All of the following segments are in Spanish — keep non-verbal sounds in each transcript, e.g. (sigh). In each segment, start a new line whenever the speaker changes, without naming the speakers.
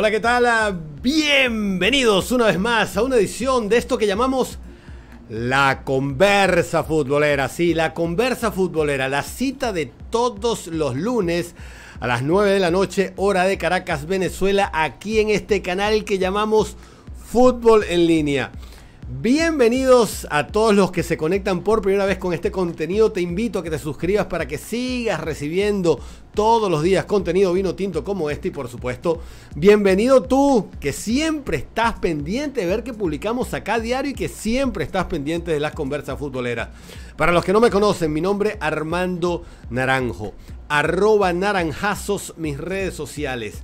Hola, ¿qué tal? Bienvenidos una vez más a una edición de esto que llamamos la conversa futbolera. Sí, la conversa futbolera, la cita de todos los lunes a las 9 de la noche, hora de Caracas, Venezuela, aquí en este canal que llamamos Fútbol en línea. Bienvenidos a todos los que se conectan por primera vez con este contenido. Te invito a que te suscribas para que sigas recibiendo todos los días contenido vino tinto como este y por supuesto, bienvenido tú que siempre estás pendiente de ver que publicamos acá diario y que siempre estás pendiente de las conversas futboleras. Para los que no me conocen, mi nombre Armando Naranjo, arroba naranjazos mis redes sociales.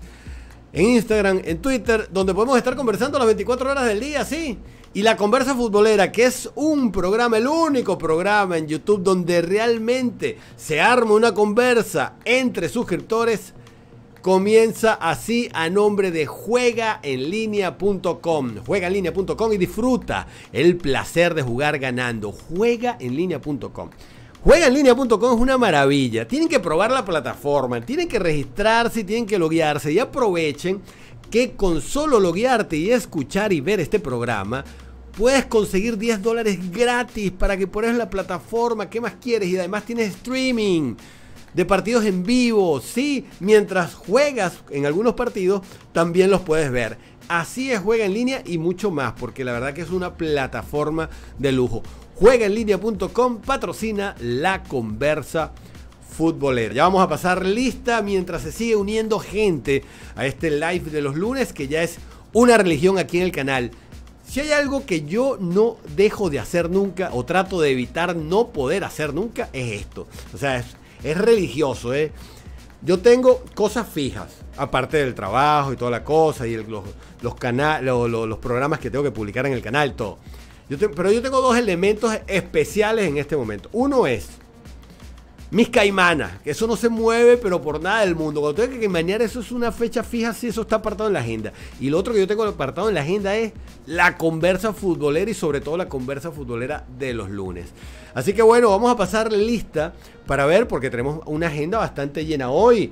En Instagram, en Twitter, donde podemos estar conversando las 24 horas del día, ¿sí? Y la conversa futbolera, que es un programa, el único programa en YouTube donde realmente se arma una conversa entre suscriptores, comienza así a nombre de juegaenlinea.com. Juegaenlinea.com y disfruta el placer de jugar ganando. Juegaenlinea.com. Juegaenlinea.com es una maravilla. Tienen que probar la plataforma, tienen que registrarse, tienen que loguearse y aprovechen que con solo loguearte y escuchar y ver este programa Puedes conseguir 10 dólares gratis para que pones la plataforma. ¿Qué más quieres? Y además tienes streaming de partidos en vivo. Sí, mientras juegas en algunos partidos, también los puedes ver. Así es Juega en línea y mucho más, porque la verdad que es una plataforma de lujo. Juegaenlinea.com patrocina la conversa futbolera. Ya vamos a pasar lista mientras se sigue uniendo gente a este live de los lunes, que ya es una religión aquí en el canal. Si hay algo que yo no dejo de hacer nunca o trato de evitar no poder hacer nunca, es esto. O sea, es, religioso, ¿eh? Yo tengo cosas fijas, aparte del trabajo y toda la cosa, y los, programas que tengo que publicar en el canal, todo. Yo pero yo tengo dos elementos especiales en este momento. Uno es mis caimanas, que eso no se mueve, pero por nada del mundo. Cuando tengo que caimanear, eso es una fecha fija, sí, eso está apartado en la agenda. Y lo otro que yo tengo apartado en la agenda es la conversa futbolera y sobre todo la conversa futbolera de los lunes. Así que bueno, vamos a pasar lista para ver, porque tenemos una agenda bastante llena hoy.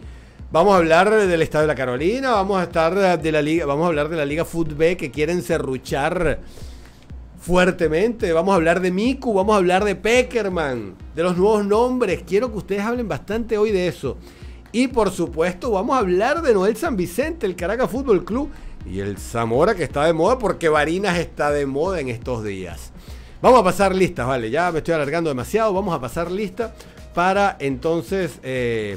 Vamos a hablar del estado de la Carolina, vamos a estar de la liga, vamos a hablar de la Liga Football que quieren serruchar fuertemente. Vamos a hablar de Miku, vamos a hablar de Peckerman, de los nuevos nombres. Quiero que ustedes hablen bastante hoy de eso. Y por supuesto, vamos a hablar de Noel San Vicente, el Caracas Fútbol Club y el Zamora que está de moda porque Varinas está de moda en estos días. Vamos a pasar listas, vale, ya me estoy alargando demasiado. Vamos a pasar lista para entonces eh,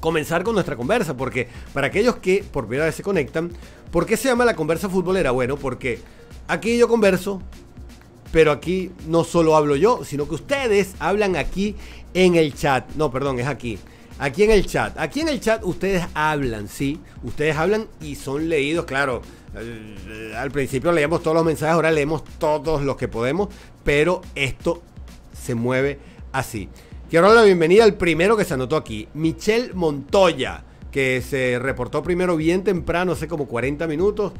comenzar con nuestra conversa. Porque para aquellos que por primera vez se conectan, ¿por qué se llama la conversa futbolera? Bueno, porque Aquí yo converso, pero aquí no solo hablo yo, sino que ustedes hablan aquí en el chat. No, perdón, es aquí. Aquí en el chat. Aquí en el chat ustedes hablan, ¿sí? Ustedes hablan y son leídos, claro. Eh, al principio leíamos todos los mensajes, ahora leemos todos los que podemos, pero esto se mueve así. Quiero dar la bienvenida al primero que se anotó aquí, Michelle Montoya, que se reportó primero bien temprano, hace como 40 minutos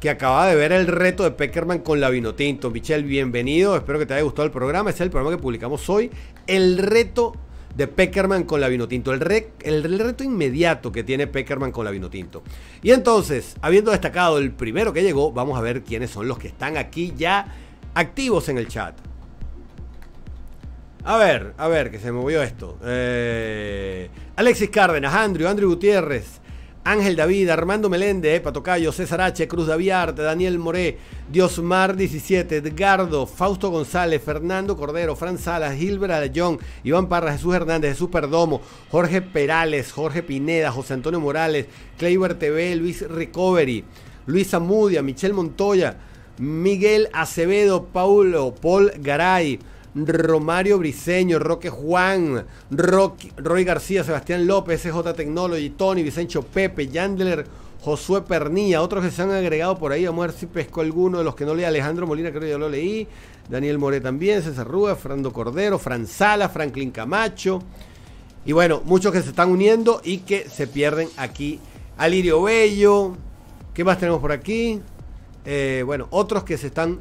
que acaba de ver el reto de Peckerman con la Vinotinto. Michelle, bienvenido. Espero que te haya gustado el programa. Este es el programa que publicamos hoy. El reto de Peckerman con la Vinotinto. El, reto inmediato que tiene Peckerman con la Vinotinto. Y entonces, habiendo destacado el primero que llegó, vamos a ver quiénes son los que están aquí ya activos en el chat. A ver, a ver, que se me movió esto. Eh, Alexis Cárdenas, Andrew, Andrew Gutiérrez, Ángel David, Armando Meléndez, Patocayo, César H, Cruz Daviarte, Daniel Moré, Diosmar 17, Edgardo, Fausto González, Fernando Cordero, Fran Salas, Gilbert Ayón, Iván Parra, Jesús Hernández, Jesús Perdomo, Jorge Perales, Jorge Pineda, José Antonio Morales, Kleiber TV, Luis Recovery, Luis Amudia, Michelle Montoya, Miguel Acevedo, Paulo, Paul Garay, Romario Briseño, Roque Juan, Roy García, Sebastián López, SJ Technology, Tony, Vicencio Pepe, Yandler, Josué Pernilla, otros que se han agregado por ahí, vamos a ver si pesco alguno de los que no leí, Alejandro Molina creo que lo leí, Daniel More también, César Rúa, Fernando Cordero, Franzala, Franklin Camacho, y bueno, muchos que se están uniendo y que se pierden aquí, Alirio Bello, ¿qué más tenemos por aquí? Eh, bueno, otros que se están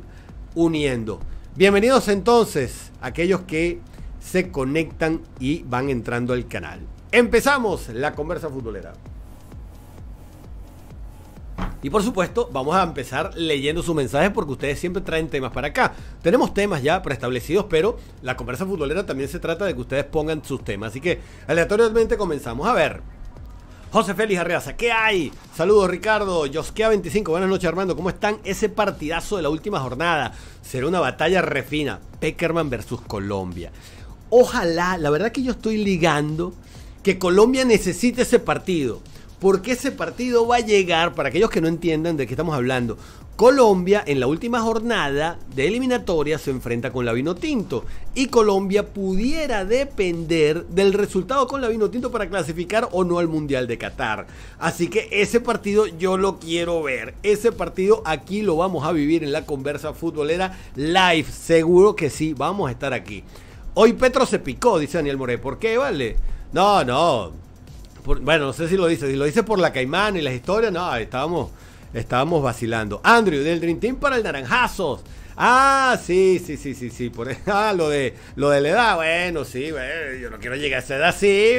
uniendo. Bienvenidos entonces a aquellos que se conectan y van entrando al canal. Empezamos la conversa futbolera. Y por supuesto, vamos a empezar leyendo sus mensajes porque ustedes siempre traen temas para acá. Tenemos temas ya preestablecidos, pero la conversa futbolera también se trata de que ustedes pongan sus temas. Así que aleatoriamente comenzamos a ver. José Félix Arreaza, ¿qué hay? Saludos Ricardo, Josquea25, buenas noches Armando, ¿cómo están? Ese partidazo de la última jornada será una batalla refina, Peckerman versus Colombia. Ojalá, la verdad que yo estoy ligando que Colombia necesite ese partido, porque ese partido va a llegar, para aquellos que no entiendan de qué estamos hablando, Colombia en la última jornada de eliminatoria se enfrenta con la Tinto y Colombia pudiera depender del resultado con la Tinto para clasificar o no al Mundial de Qatar. Así que ese partido yo lo quiero ver. Ese partido aquí lo vamos a vivir en la conversa futbolera live. Seguro que sí, vamos a estar aquí. Hoy Petro se picó, dice Daniel Moré. ¿Por qué, vale? No, no. bueno, no sé si lo dice. Si lo dice por la Caimán y las historias, no, estábamos Estábamos vacilando. Andrew, del Dream Team para el Naranjazos. Ah, sí, sí, sí, sí, sí. Por, (laughs) ah, lo de, lo de la edad, bueno, sí, yo no quiero llegar a esa edad sí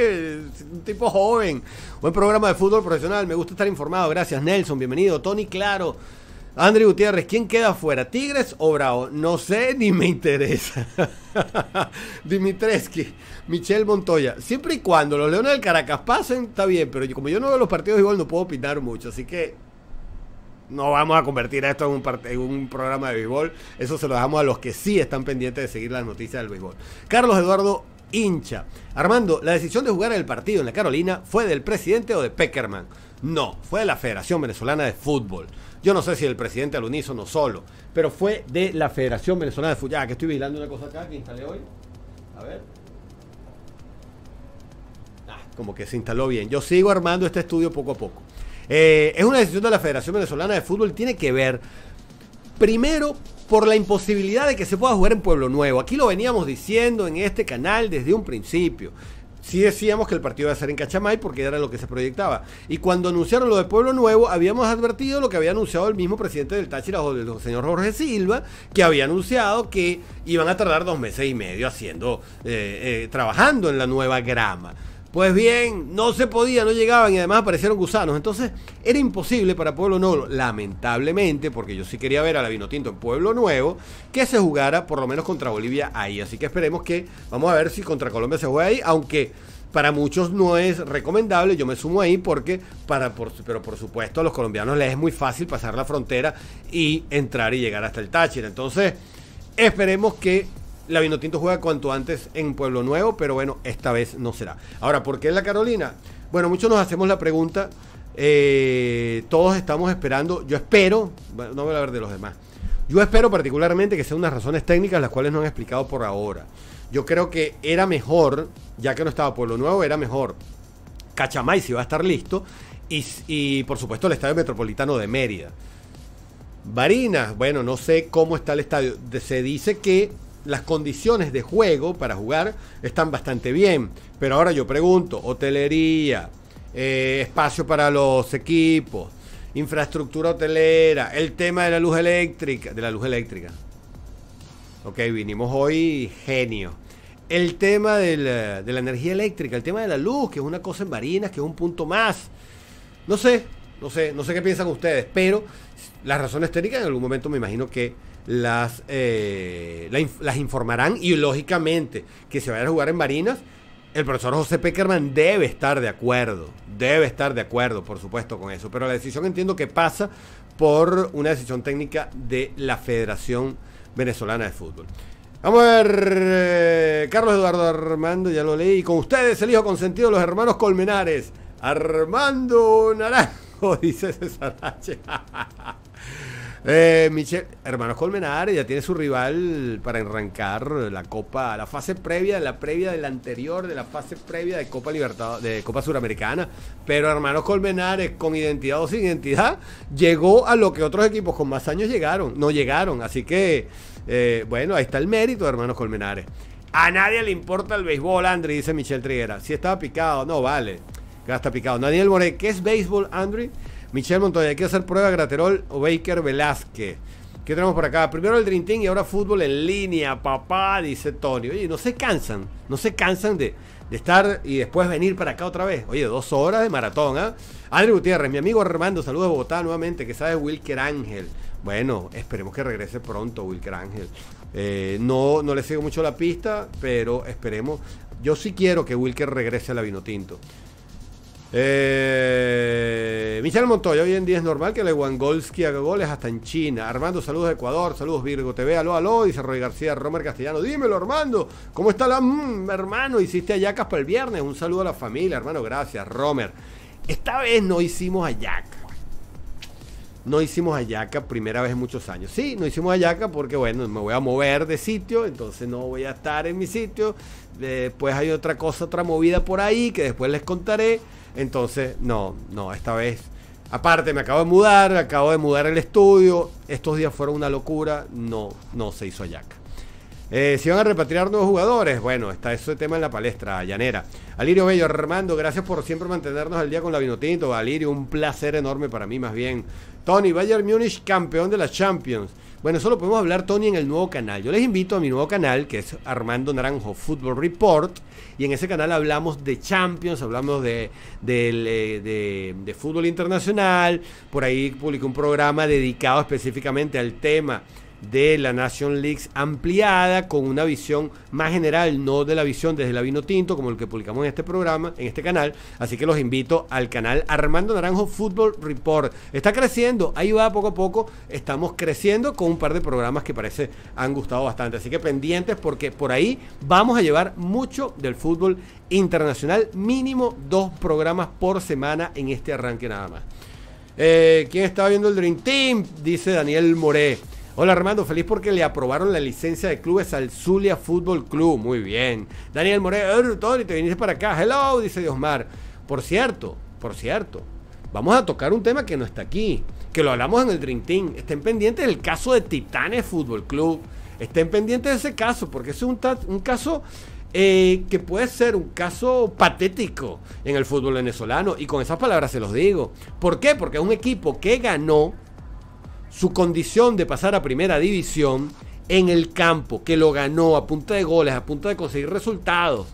Un tipo joven. Buen programa de fútbol profesional, me gusta estar informado. Gracias, Nelson, bienvenido. Tony Claro. Andrew Gutiérrez, ¿quién queda afuera? ¿Tigres o Bravo? No sé, (laughs) ni me interesa. (laughs) Dimitreski, Michelle Montoya. Siempre y cuando los Leones del Caracas pasen, está bien, pero como yo no veo los partidos igual no puedo opinar mucho, así que no vamos a convertir esto en un, programa de béisbol. Eso se lo dejamos a los que sí están pendientes de seguir las noticias del béisbol. Carlos Eduardo hincha. Armando, ¿la decisión de jugar el partido en la Carolina fue del presidente o de Peckerman? No, fue de la Federación Venezolana de Fútbol. Yo no sé si el presidente al no solo, pero fue de la Federación Venezolana de Fútbol. Ya, que estoy vigilando una cosa acá que instalé hoy. A ver. Ah, como que se instaló bien. Yo sigo armando este estudio poco a poco. Eh, es una decisión de la Federación Venezolana de Fútbol, tiene que ver, primero, por la imposibilidad de que se pueda jugar en Pueblo Nuevo. Aquí lo veníamos diciendo en este canal desde un principio. Sí decíamos que el partido iba a ser en Cachamay porque era lo que se proyectaba. Y cuando anunciaron lo de Pueblo Nuevo, habíamos advertido lo que había anunciado el mismo presidente del Táchira, el señor Jorge Silva, que había anunciado que iban a tardar dos meses y medio haciendo, eh, eh, trabajando en la nueva grama. Pues bien, no se podía, no llegaban y además aparecieron gusanos. Entonces era imposible para Pueblo Nuevo, lamentablemente, porque yo sí quería ver a la Vinotinto en Pueblo Nuevo, que se jugara por lo menos contra Bolivia ahí. Así que esperemos que, vamos a ver si contra Colombia se juega ahí, aunque para muchos no es recomendable, yo me sumo ahí porque, para, pero por supuesto a los colombianos les es muy fácil pasar la frontera y entrar y llegar hasta el Táchira. Entonces, esperemos que la Vinotinto juega cuanto antes en Pueblo Nuevo, pero bueno, esta vez no será. Ahora, ¿por qué en la Carolina? Bueno, muchos nos hacemos la pregunta. Eh, todos estamos esperando, yo espero, no voy a hablar de los demás, yo espero particularmente que sean unas razones técnicas las cuales no han explicado por ahora. Yo creo que era mejor, ya que no estaba Pueblo Nuevo, era mejor Cachamay si va a estar listo y, y por supuesto el Estadio Metropolitano de Mérida. Barinas, bueno, no sé cómo está el estadio. Se dice que las condiciones de juego para jugar están bastante bien. Pero ahora yo pregunto, hotelería, eh, espacio para los equipos, infraestructura hotelera, el tema de la luz eléctrica, de la luz eléctrica. Ok, vinimos hoy genio. El tema de la, energía eléctrica, el tema de la luz, que es una cosa en Barinas, que es un punto más. No sé, no sé, no sé qué piensan ustedes, pero las razones técnicas en algún momento me imagino que las, eh, las informarán y lógicamente que se vayan a jugar en Marinas, el profesor José Peckerman debe estar de acuerdo, debe estar de acuerdo, por supuesto, con eso, pero la decisión entiendo que pasa por una decisión técnica de la Federación Venezolana de Fútbol. Vamos a ver, eh, Carlos Eduardo Armando, ya lo leí, con ustedes el hijo consentido de los hermanos Colmenares, Armando Naranjo, (laughs) dice César H. Eh, Hermanos Colmenares ya tiene su rival para arrancar la Copa, la fase previa, la previa de la anterior, de la fase previa de Copa Libertad, de Copa Suramericana. Pero Hermanos Colmenares, con identidad o sin identidad, llegó a lo que otros equipos con más años llegaron, no llegaron. Así que, eh, bueno, ahí está el mérito Hermanos Colmenares. A nadie le importa el béisbol, Andri, dice Michel Triguera. Si estaba picado, no vale. está picado. Daniel More, ¿qué es béisbol, Andri? Michelle Montoya, hay que hacer prueba Graterol o Baker Velázquez. ¿Qué tenemos por acá? Primero el Dream y ahora fútbol en línea, papá, dice Tony. Oye, no se cansan, no se cansan de, estar y después venir para acá otra vez. Oye, dos horas de maratón, ¿ah? ¿eh? Gutiérrez, mi amigo Armando, saludos de Bogotá nuevamente, que sabe Wilker Ángel. Bueno, esperemos que regrese pronto Wilker Ángel. Eh, no, no le sigo mucho la pista, pero esperemos. Yo sí quiero que Wilker regrese a la Vinotinto. Eh, michelle Montoya, hoy en día es normal que Lewandowski haga goles hasta en China. Armando, saludos Ecuador, saludos Virgo TV, aló, aló, dice Roy García, Romer Castellano. Dímelo, Armando, ¿cómo está la mm, hermano? Hiciste ayacas para el viernes. Un saludo a la familia, hermano, gracias, Romer. Esta vez no hicimos ayacas. No hicimos Ayaca primera vez en muchos años. Sí, no hicimos Ayaca porque, bueno, me voy a mover de sitio, entonces no voy a estar en mi sitio. Después hay otra cosa, otra movida por ahí que después les contaré. Entonces, no, no, esta vez. Aparte, me acabo de mudar, acabo de mudar el estudio. Estos días fueron una locura. No, no se hizo Ayaca. Eh, si van a repatriar nuevos jugadores, bueno, está ese tema en la palestra llanera. Alirio Bello, Armando, gracias por siempre mantenernos al día con la Vinotinto. Alirio, un placer enorme para mí más bien. Tony, Bayern Múnich, campeón de la Champions. Bueno, solo podemos hablar, Tony, en el nuevo canal. Yo les invito a mi nuevo canal, que es Armando Naranjo Football Report. Y en ese canal hablamos de Champions, hablamos de, eh, fútbol internacional. Por ahí publico un programa dedicado específicamente al tema de la Nation Leagues ampliada con una visión más general, no de la visión desde la vino tinto como el que publicamos en este programa, en este canal. Así que los invito al canal Armando Naranjo Football Report. Está creciendo, ahí va poco a poco, estamos creciendo con un par de programas que parece han gustado bastante. Así que pendientes porque por ahí vamos a llevar mucho del fútbol internacional, mínimo dos programas por semana en este arranque nada más. Eh, ¿Quién estaba viendo el Dream Team? Dice Daniel Moré. Hola Armando, feliz porque le aprobaron la licencia de clubes al Zulia Fútbol Club. Muy bien. Daniel Moreno, Tony, te viniste para acá. Hello, dice Diosmar. Por cierto, por cierto, vamos a tocar un tema que no está aquí, que lo hablamos en el Dream Team. Estén pendientes del caso de Titanes Fútbol Club. Estén pendientes de ese caso, porque es un, caso eh, que puede ser un caso patético en el fútbol venezolano. Y con esas palabras se los digo. ¿Por qué? Porque es un equipo que ganó su condición de pasar a primera división en el campo, que lo ganó a punta de goles, a punta de conseguir resultados,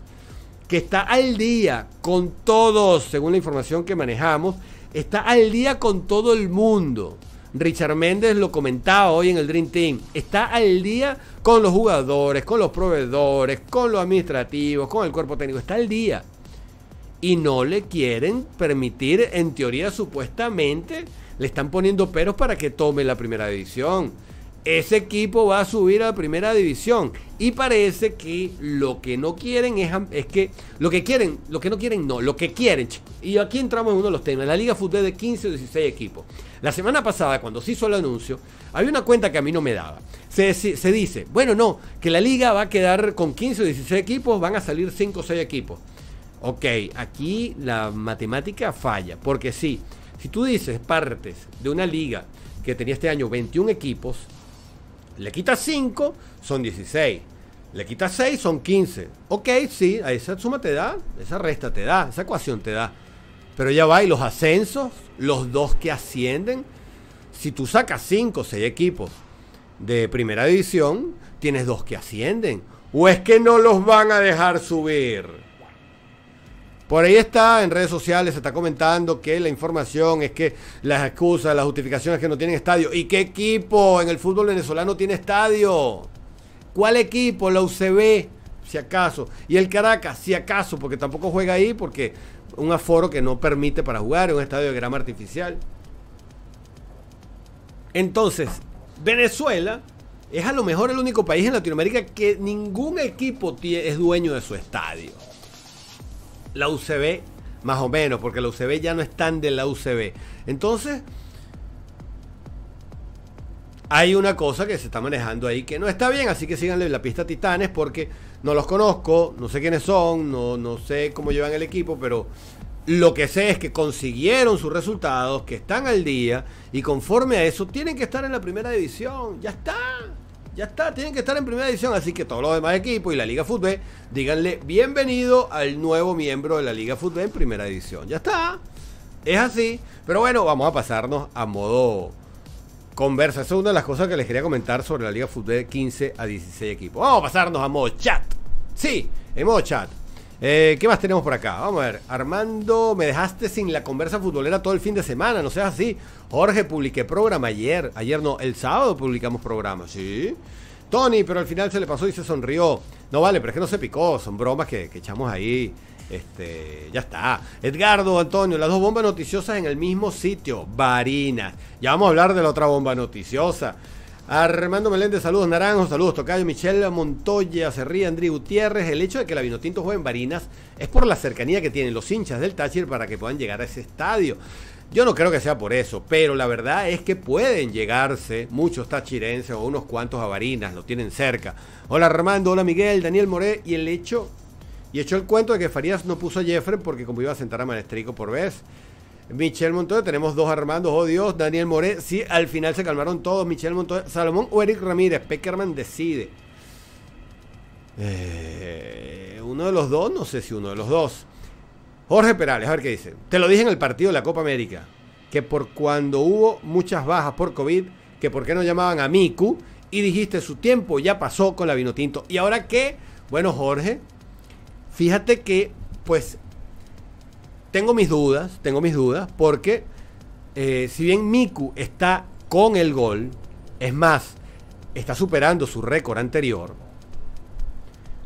que está al día con todos, según la información que manejamos, está al día con todo el mundo. Richard Méndez lo comentaba hoy en el Dream Team, está al día con los jugadores, con los proveedores, con los administrativos, con el cuerpo técnico, está al día y no le quieren permitir, en teoría supuestamente, le están poniendo peros para que tome la primera división. Ese equipo va a subir a la primera división y parece que lo que no quieren es, es que lo que quieren, lo que no quieren no, lo que quieren. Y aquí entramos en uno de los temas, la Liga Fútbol de 15 o 16 equipos. La semana pasada cuando se hizo el anuncio, había una cuenta que a mí no me daba. Se, se dice, bueno, no, que la liga va a quedar con 15 o 16 equipos, van a salir 5 o 6 equipos ok, aquí la matemática falla, porque sí, si tú dices partes de una liga que tenía este año 21 equipos, le quitas 5, son 16. Le quitas 6, son 15. Ok, sí, a esa suma te da, esa resta te da, esa ecuación te da. Pero ya va, y los ascensos, los dos que ascienden, si tú sacas 5 o 6 equipos de primera división, tienes dos que ascienden. ¿O es que no los van a dejar subir? Por ahí está, en redes sociales se está comentando que la información es que las excusas, las justificaciones que no tienen estadio. ¿Y qué equipo en el fútbol venezolano tiene estadio? ¿Cuál equipo? La UCB, si acaso. Y el Caracas, si acaso, porque tampoco juega ahí, porque un aforo que no permite para jugar, un estadio de grama artificial. Entonces, Venezuela es a lo mejor el único país en Latinoamérica que ningún equipo es dueño de su estadio la UCB, más o menos, porque la UCB ya no están de la UCB. Entonces, hay una cosa que se está manejando ahí que no está bien, así que síganle la pista a Titanes porque no los conozco, no sé quiénes son, no, no sé cómo llevan el equipo, pero lo que sé es que consiguieron sus resultados, que están al día y conforme a eso tienen que estar en la primera división. Ya están ya está, tienen que estar en primera edición Así que todos los demás equipos y la Liga Fútbol, díganle bienvenido al nuevo miembro de la Liga Fútbol en primera edición Ya está. Es así. Pero bueno, vamos a pasarnos a modo conversa. Esa es una de las cosas que les quería comentar sobre la Liga Fútbol de 15 a 16 equipos. Vamos a pasarnos a modo chat. Sí, en modo chat. Eh, ¿Qué más tenemos por acá? Vamos a ver. Armando, me dejaste sin la conversa futbolera todo el fin de semana, no seas así. Jorge, publiqué programa ayer. Ayer no, el sábado publicamos programa, ¿sí? Tony, pero al final se le pasó y se sonrió. No vale, pero es que no se picó, son bromas que, echamos ahí. Este, ya está. Edgardo, Antonio, las dos bombas noticiosas en el mismo sitio. Varinas. Ya vamos a hablar de la otra bomba noticiosa. Armando Meléndez, saludos Naranjo, saludos Tocayo, Michelle Montoya, Serría, andrí Gutiérrez. El hecho de que la Vinotinto juegue en Barinas es por la cercanía que tienen los hinchas del Táchir para que puedan llegar a ese estadio. Yo no creo que sea por eso, pero la verdad es que pueden llegarse muchos táchirenses o unos cuantos a Barinas, lo tienen cerca. Hola Armando, hola Miguel, Daniel Moré, y el hecho y echó el cuento de que Farías no puso a Jeffrey porque como iba a sentar a Manestrico por vez, Michel Montoya, tenemos dos Armandos, oh Dios, Daniel Moré, sí, al final se calmaron todos, Michel Montoya, Salomón o Eric Ramírez, Peckerman decide. Eh, uno de los dos, no sé si uno de los dos. Jorge Perales, a ver qué dice. Te lo dije en el partido de la Copa América, que por cuando hubo muchas bajas por COVID, que por qué no llamaban a Miku, y dijiste su tiempo ya pasó con la Vinotinto. ¿Y ahora qué? Bueno, Jorge, fíjate que pues tengo mis dudas, tengo mis dudas, porque eh, si bien Miku está con el gol, es más, está superando su récord anterior,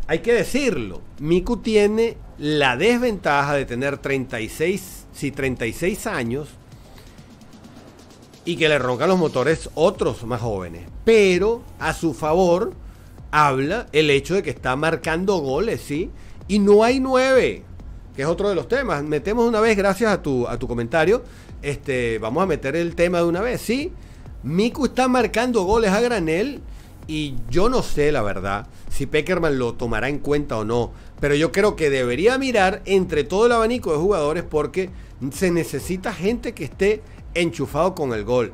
hay que decirlo, Miku tiene la desventaja de tener 36, sí, 36 años y que le roncan los motores otros más jóvenes. Pero a su favor habla el hecho de que está marcando goles, ¿sí? Y no hay nueve que es otro de los temas. Metemos una vez, gracias a tu, comentario, este, vamos a meter el tema de una vez, ¿sí? Miku está marcando goles a granel y yo no sé, la verdad, si Peckerman lo tomará en cuenta o no, pero yo creo que debería mirar entre todo el abanico de jugadores porque se necesita gente que esté enchufado con el gol.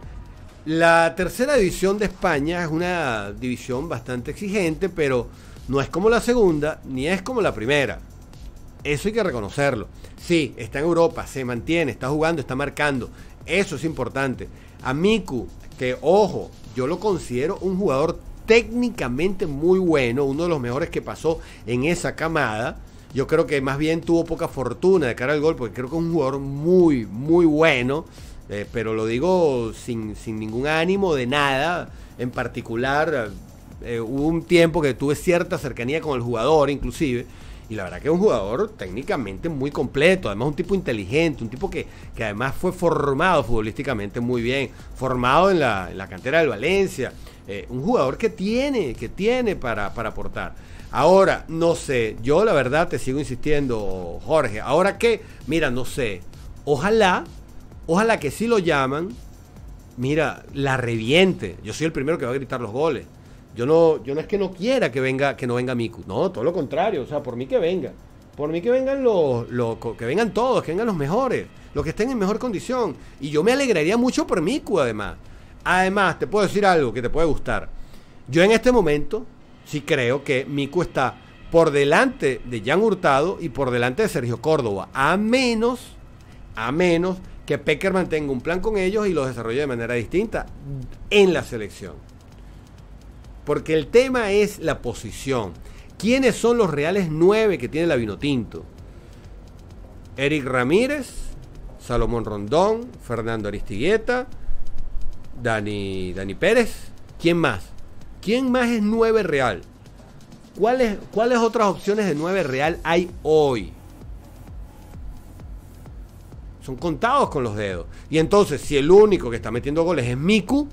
La tercera división de España es una división bastante exigente, pero no es como la segunda ni es como la primera. Eso hay que reconocerlo. Sí, está en Europa, se mantiene, está jugando, está marcando. Eso es importante. A Miku, que ojo, yo lo considero un jugador técnicamente muy bueno, uno de los mejores que pasó en esa camada. Yo creo que más bien tuvo poca fortuna de cara al gol, porque creo que es un jugador muy, muy bueno. Eh, pero lo digo sin, sin, ningún ánimo de nada. En particular, eh, hubo un tiempo que tuve cierta cercanía con el jugador, inclusive y la verdad que es un jugador técnicamente muy completo, además un tipo inteligente, un tipo que, que además fue formado futbolísticamente muy bien, formado en la, cantera del Valencia, eh, un jugador que tiene, que tiene para, para aportar. Ahora, no sé, yo la verdad te sigo insistiendo, Jorge, ahora que, mira, no sé, ojalá, ojalá que si lo llaman, mira, la reviente. Yo soy el primero que va a gritar los goles. Yo no, yo no es que no quiera que venga, que no venga Miku. No, todo lo contrario. O sea, por mí que venga. Por mí que vengan los, locos que vengan todos, que vengan los mejores, los que estén en mejor condición. Y yo me alegraría mucho por Miku, además. Además, te puedo decir algo que te puede gustar. Yo en este momento sí creo que Miku está por delante de Jan Hurtado y por delante de Sergio Córdoba. A menos, a menos que Pecker tenga un plan con ellos y los desarrolle de manera distinta en la selección. Porque el tema es la posición. ¿Quiénes son los reales nueve que tiene la Vinotinto? Eric Ramírez, Salomón Rondón, Fernando Aristigueta, Dani, Dani Pérez. ¿Quién más? ¿Quién más es nueve real? ¿Cuáles, ¿Cuáles otras opciones de nueve real hay hoy? Son contados con los dedos. Y entonces, si el único que está metiendo goles es Miku,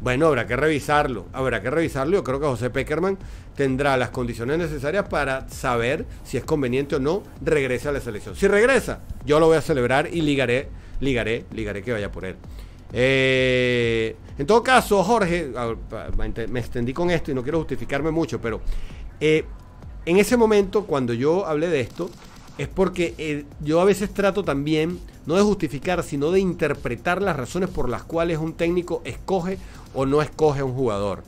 bueno, habrá que revisarlo, habrá que revisarlo. Yo creo que José Peckerman tendrá las condiciones necesarias para saber si es conveniente o no regresa a la selección. Si regresa, yo lo voy a celebrar y ligaré, ligaré, ligaré que vaya por él. Eh, en todo caso, Jorge, me extendí con esto y no quiero justificarme mucho, pero eh, en ese momento, cuando yo hablé de esto, es porque eh, yo a veces trato también no de justificar, sino de interpretar las razones por las cuales un técnico escoge o no escoge a un jugador.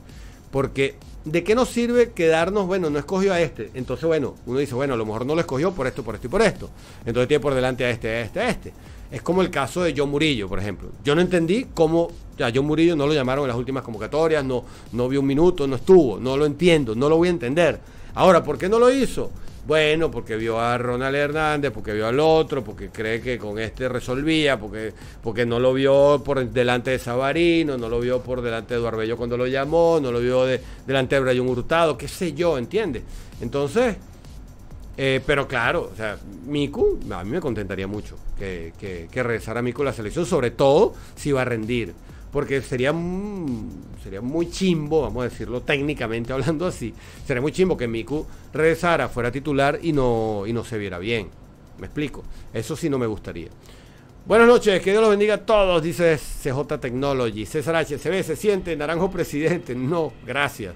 Porque ¿de qué nos sirve quedarnos, bueno, no escogió a este? Entonces, bueno, uno dice, bueno, a lo mejor no lo escogió por esto, por esto y por esto. Entonces tiene por delante a este, a este, a este. Es como el caso de John Murillo, por ejemplo. Yo no entendí cómo ya John Murillo no lo llamaron en las últimas convocatorias, no, no vi un minuto, no estuvo, no lo entiendo, no lo voy a entender. Ahora, ¿por qué no lo hizo? Bueno, porque vio a Ronald Hernández, porque vio al otro, porque cree que con este resolvía, porque, porque no lo vio por delante de Sabarino, no lo vio por delante de Bello cuando lo llamó, no lo vio de, delante de Brayón Hurtado, qué sé yo, ¿entiendes? Entonces, eh, pero claro, o sea, Miku, a mí me contentaría mucho que, que, que regresara Miku a la selección, sobre todo si va a rendir porque sería, sería muy chimbo, vamos a decirlo técnicamente hablando así, sería muy chimbo que Miku regresara, fuera titular y no, y no se viera bien. Me explico, eso sí no me gustaría. Buenas noches, que Dios los bendiga a todos, dice CJ Technology. César H, se ve, se siente naranjo presidente. No, gracias.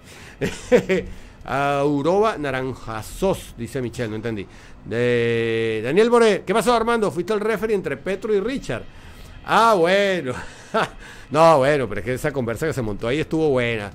(laughs) Auroba Naranjazos, dice Michelle, no entendí. Daniel Boré, ¿qué pasó Armando? Fuiste el referee entre Petro y Richard. Ah, bueno. (laughs) (laughs) no, bueno, pero es que esa conversa que se montó ahí estuvo buena.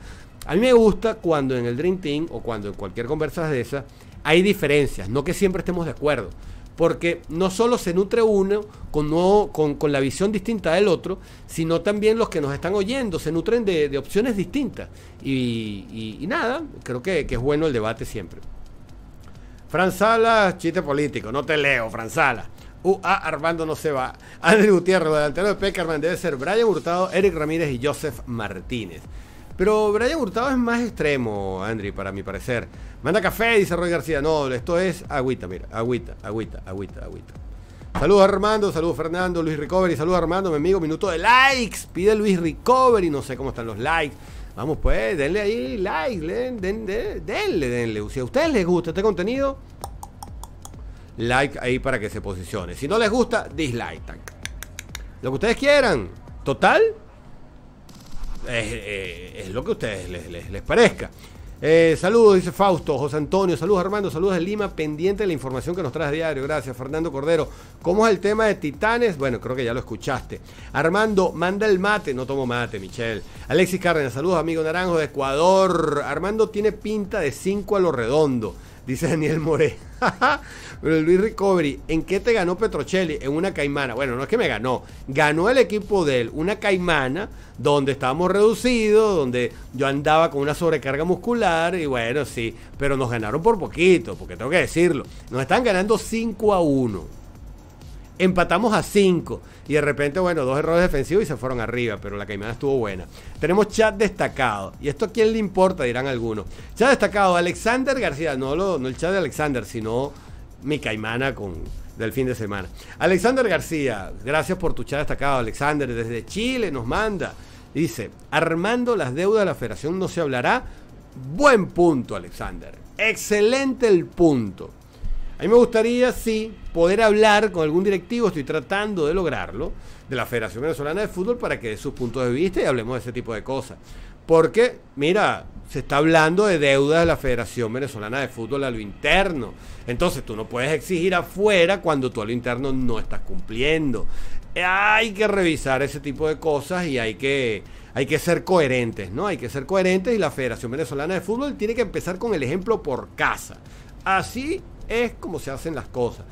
A mí me gusta cuando en el Dream Team o cuando en cualquier conversa de esa hay diferencias, no que siempre estemos de acuerdo. Porque no solo se nutre uno con, con, la visión distinta del otro, sino también los que nos están oyendo se nutren de, opciones distintas. Y, nada, creo que, que es bueno el debate siempre. Franzala, chiste político, no te leo, Franzala. UA Armando no se va. Andre Gutiérrez, delantero de Peckerman, debe ser Brian Hurtado, Eric Ramírez y Joseph Martínez. Pero Brian Hurtado es más extremo, Andri, para mi parecer. Manda café, dice Roy García. No, esto es agüita, mira, agüita, agüita, agüita, agüita. Saludos Armando, saludos Fernando, Luis Recovery, saludos Armando, mi amigo, minuto de likes. Pide Luis Recovery, no sé cómo están los likes. Vamos pues, denle ahí likes, den, denle, denle. Si a ustedes les gusta este contenido, like ahí para que se posicione. Si no les gusta, dislike. Lo que ustedes quieran. Total. Es, eh, lo que a ustedes les, parezca. Eh, saludos, dice Fausto, José Antonio, saludos Armando, saludos de Lima, pendiente de la información que nos trae a diario, gracias Fernando Cordero. ¿Cómo es el tema de Titanes? Bueno, creo que ya lo escuchaste. Armando, manda el mate, no tomo mate, Michelle. Alexis Cárdenas, saludos amigo Naranjo de Ecuador. Armando tiene pinta de 5 a lo redondo, dice Daniel More. (laughs) Pero Luis Recovery, ¿en qué te ganó Petrocelli? En una caimana. Bueno, no es que me ganó, ganó el equipo de él, una caimana donde estábamos reducidos, donde yo andaba con una sobrecarga muscular y bueno, sí, pero nos ganaron por poquito, porque tengo que decirlo, nos están ganando 5 a 1 empatamos a 5 y de repente, bueno, dos errores defensivos y se fueron arriba, pero la caimana estuvo buena. Tenemos chat destacado, y esto a quién le importa, dirán algunos. Chat destacado, Alexander García, no, lo, no el chat de Alexander, sino mi caimana con, del fin de semana. Alexander García, gracias por tu chat destacado. Alexander, desde Chile nos manda. Dice, armando las deudas de la federación no se hablará. Buen punto, Alexander. Excelente el punto. A mí me gustaría, sí, poder hablar con algún directivo, estoy tratando de lograrlo, de la Federación Venezolana de Fútbol para que dé sus puntos de vista y hablemos de ese tipo de cosas. Porque, mira, se está hablando de deuda de la Federación Venezolana de Fútbol a lo interno. Entonces tú no puedes exigir afuera cuando tú a lo interno no estás cumpliendo. Hay que revisar ese tipo de cosas y hay que, hay que ser coherentes, ¿no? Hay que ser coherentes y la Federación Venezolana de Fútbol tiene que empezar con el ejemplo por casa. Así es como se hacen las cosas.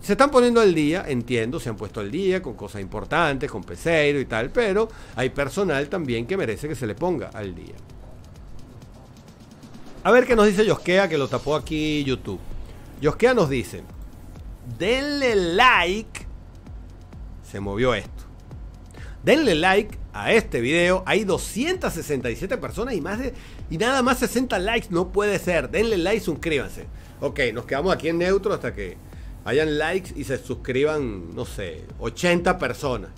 Se están poniendo al día, entiendo, se han puesto al día con cosas importantes, con Peseiro y tal, pero hay personal también que merece que se le ponga al día. A ver qué nos dice Joskea, que lo tapó aquí YouTube. Joskea nos dice: Denle like. Se movió esto. Denle like a este video. Hay 267 personas y más de. Y nada más 60 likes. No puede ser. Denle like, suscríbanse. Ok, nos quedamos aquí en neutro hasta que hayan likes y se suscriban, no sé, 80 personas.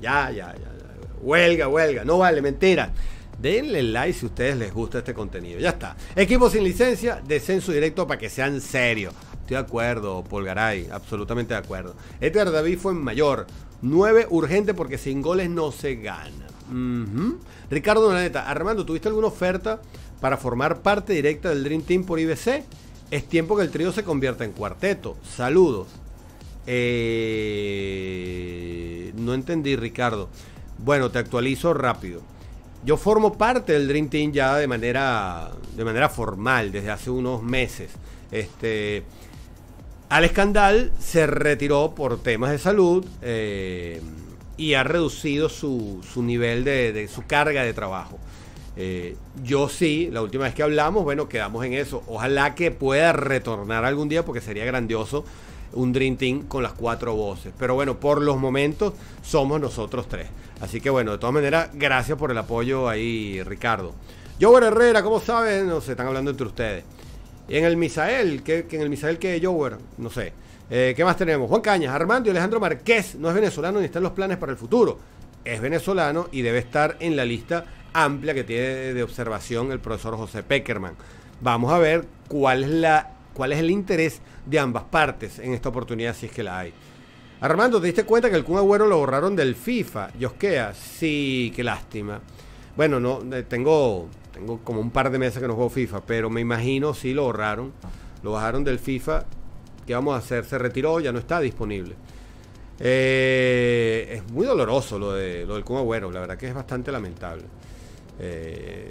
ya, ya. ya. Huelga, huelga. No vale, mentira. Denle like si a ustedes les gusta este contenido. Ya está. Equipo sin licencia, descenso directo para que sean serios. Estoy de acuerdo, Polgaray, absolutamente de acuerdo. Edgar David fue en mayor. 9 urgente porque sin goles no se gana. Ricardo Ricardo Neta Armando, ¿tuviste alguna oferta para formar parte directa del Dream Team por IBC? Es tiempo que el trío se convierta en cuarteto. Saludos. Eh, no entendí, Ricardo. Bueno, te actualizo rápido. Yo formo parte del Dream Team ya de manera, de manera formal, desde hace unos meses. Este, al Escandal se retiró por temas de salud eh, y ha reducido su, su nivel de, su carga de trabajo. Eh, yo sí, la última vez que hablamos, bueno, quedamos en eso. Ojalá que pueda retornar algún día porque sería grandioso un Dream Team con las cuatro voces. Pero bueno, por los momentos somos nosotros tres. Así que bueno, de todas maneras, gracias por el apoyo ahí, Ricardo. Jower Herrera, ¿cómo saben? No sé, están hablando entre ustedes. Y en el Misael, que, en el Misael que Jover, no sé. Eh, ¿Qué más tenemos? Juan Cañas, Armando y Alejandro Márquez. no es venezolano ni están los planes para el futuro. Es venezolano y debe estar en la lista amplia que tiene de observación el profesor José Peckerman. Vamos a ver cuál es, la, cuál es el interés de ambas partes en esta oportunidad, si es que la hay. Armando, ¿te diste cuenta que el Kun Agüero lo borraron del FIFA? Yosquea, sí, qué lástima. Bueno, no, eh, tengo, tengo como un par de meses que no juego FIFA, pero me imagino si lo borraron. Lo bajaron del FIFA. ¿Qué vamos a hacer? Se retiró, ya no está disponible. Eh, es muy doloroso lo, de, lo del Kun Agüero, la verdad que es bastante lamentable. Eh,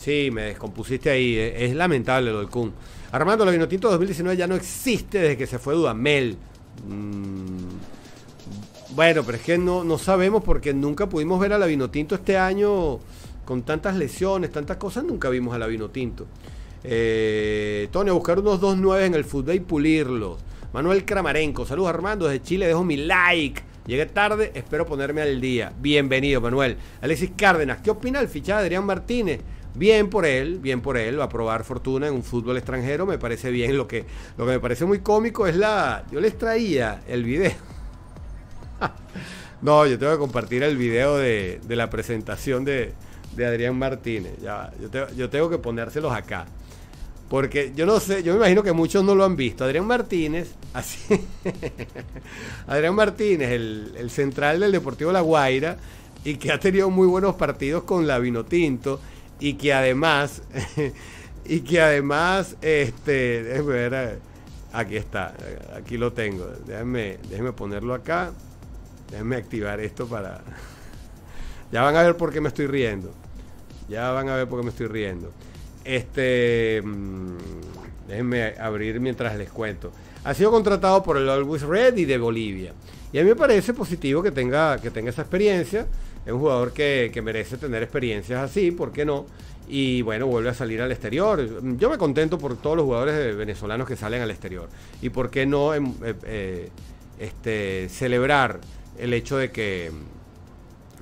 Sí, me descompusiste ahí. Eh. Es lamentable lo del Kun. Armando la Tinto 2019 ya no existe desde que se fue Dudamel. Mm. Bueno, pero es que no, no sabemos porque nunca pudimos ver a la Vinotinto este año con tantas lesiones, tantas cosas, nunca vimos a la Vinotinto. Eh, Tony, a buscar unos 2-9 en el fútbol y pulirlos. Manuel Cramarenco, saludos Armando, desde Chile dejo mi like. Llegué tarde, espero ponerme al día. Bienvenido, Manuel. Alexis Cárdenas, ¿qué opina el fichado de Adrián Martínez? Bien por él, bien por él, va a probar fortuna en un fútbol extranjero, me parece bien. Lo que, lo que me parece muy cómico es la... Yo les traía el video. (laughs) no, yo tengo que compartir el video de, la presentación de, Adrián Martínez. Ya, yo, tengo que ponérselos acá. Porque yo no sé, yo me imagino que muchos no lo han visto. Adrián Martínez, (laughs) así. Adrián Martínez, el, el, central del Deportivo La Guaira, y que ha tenido muy buenos partidos con la Vinotinto y que además, (laughs) y que además, este, déjeme ver, aquí está, aquí lo tengo, déjenme, déjenme ponerlo acá, déjenme activar esto para, (laughs) ya van a ver por qué me estoy riendo, ya van a ver por qué me estoy riendo, este, mm, déjenme abrir mientras les cuento, ha sido contratado por el Always Ready de Bolivia, y a mí me parece positivo que tenga, que tenga esa experiencia, es un jugador que, merece tener experiencias así, ¿por qué no? y bueno, vuelve a salir al exterior. Yo me contento por todos los jugadores venezolanos que salen al exterior. ¿Y por qué no em, eh, eh, este, celebrar el hecho de que,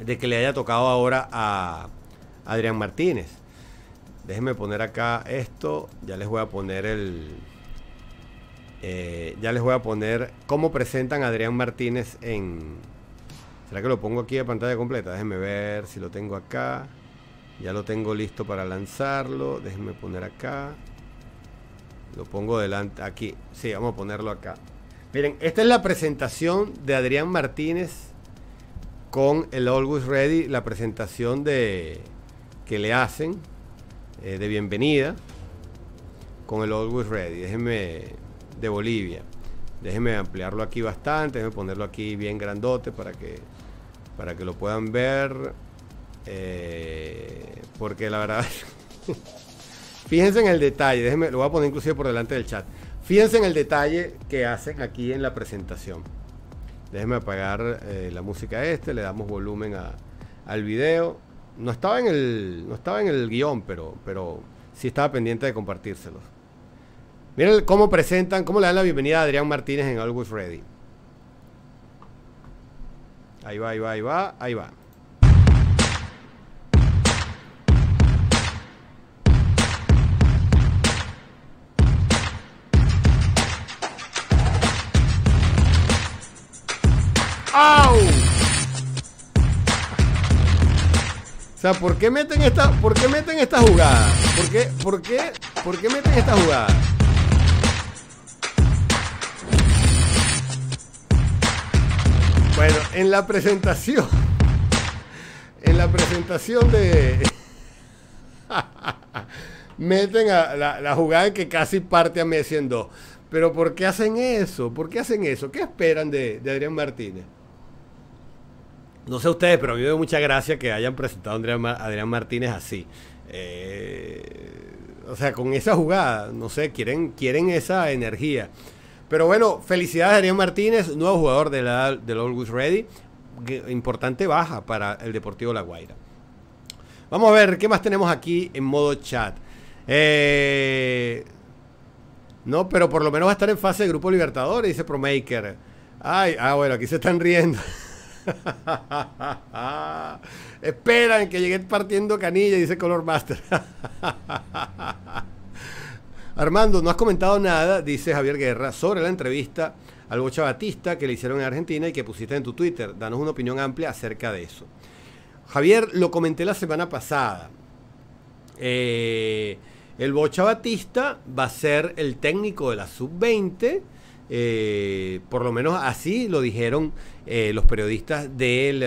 de que le haya tocado ahora a Adrián Martínez? Déjenme poner acá esto, ya les voy a poner el... Eh, ya les voy a poner cómo presentan a Adrián Martínez en, ¿Será que lo pongo aquí a pantalla completa? Déjenme ver si lo tengo acá. Ya lo tengo listo para lanzarlo. Déjenme poner acá. Lo pongo delante aquí. Sí, vamos a ponerlo acá. Miren, esta es la presentación de Adrián Martínez con el Always Ready, la presentación de que le hacen eh, de bienvenida con el Always Ready. Déjenme de Bolivia. Déjenme ampliarlo aquí bastante, déjenme ponerlo aquí bien grandote para que para que lo puedan ver. Eh, porque la verdad, (laughs) fíjense en el detalle, lo voy a poner inclusive por delante del chat. Fíjense en el detalle que hacen aquí en la presentación. Déjenme apagar eh, la música este, le damos volumen al video. No estaba en el, estaba en el guión, pero, pero sí estaba pendiente de compartírselos. Miren cómo presentan, cómo le dan la bienvenida a Adrián Martínez en Always Ready. Ahí va, ahí va, ahí va, ahí va. ¡Au! O sea, ¿por qué meten esta, por qué meten esta jugada? ¿Por qué, por qué, por qué meten esta jugada? Bueno, en la presentación, en la presentación de... (laughs) meten a la, jugada que casi parte a Messi en dos. Pero ¿por qué hacen eso? ¿Por qué hacen eso? ¿Qué esperan de, Adrián Martínez? No sé ustedes, pero a mí me da mucha gracia que hayan presentado a Adrián, Martínez así. Eh, o sea, con esa jugada, no sé, quieren, quieren esa energía. Pero bueno, felicidades a Daniel Martínez, nuevo jugador de la, del Always Ready. Importante baja para el Deportivo La Guaira. Vamos a ver, ¿qué más tenemos aquí en modo chat? Eh, no, pero por lo menos va a estar en fase de Grupo Libertadores, dice ProMaker. Ay, ah, bueno, aquí se están riendo. (laughs) Esperan que llegue partiendo canilla, dice Color Master. (laughs) Armando, no has comentado nada, dice Javier Guerra, sobre la entrevista al Bocha Batista que le hicieron en Argentina y que pusiste en tu Twitter. Danos una opinión amplia acerca de eso. Javier, lo comenté la semana pasada. Eh, el Bocha Batista va a ser el técnico de la sub-20. Eh, por lo menos así lo dijeron eh, los periodistas del,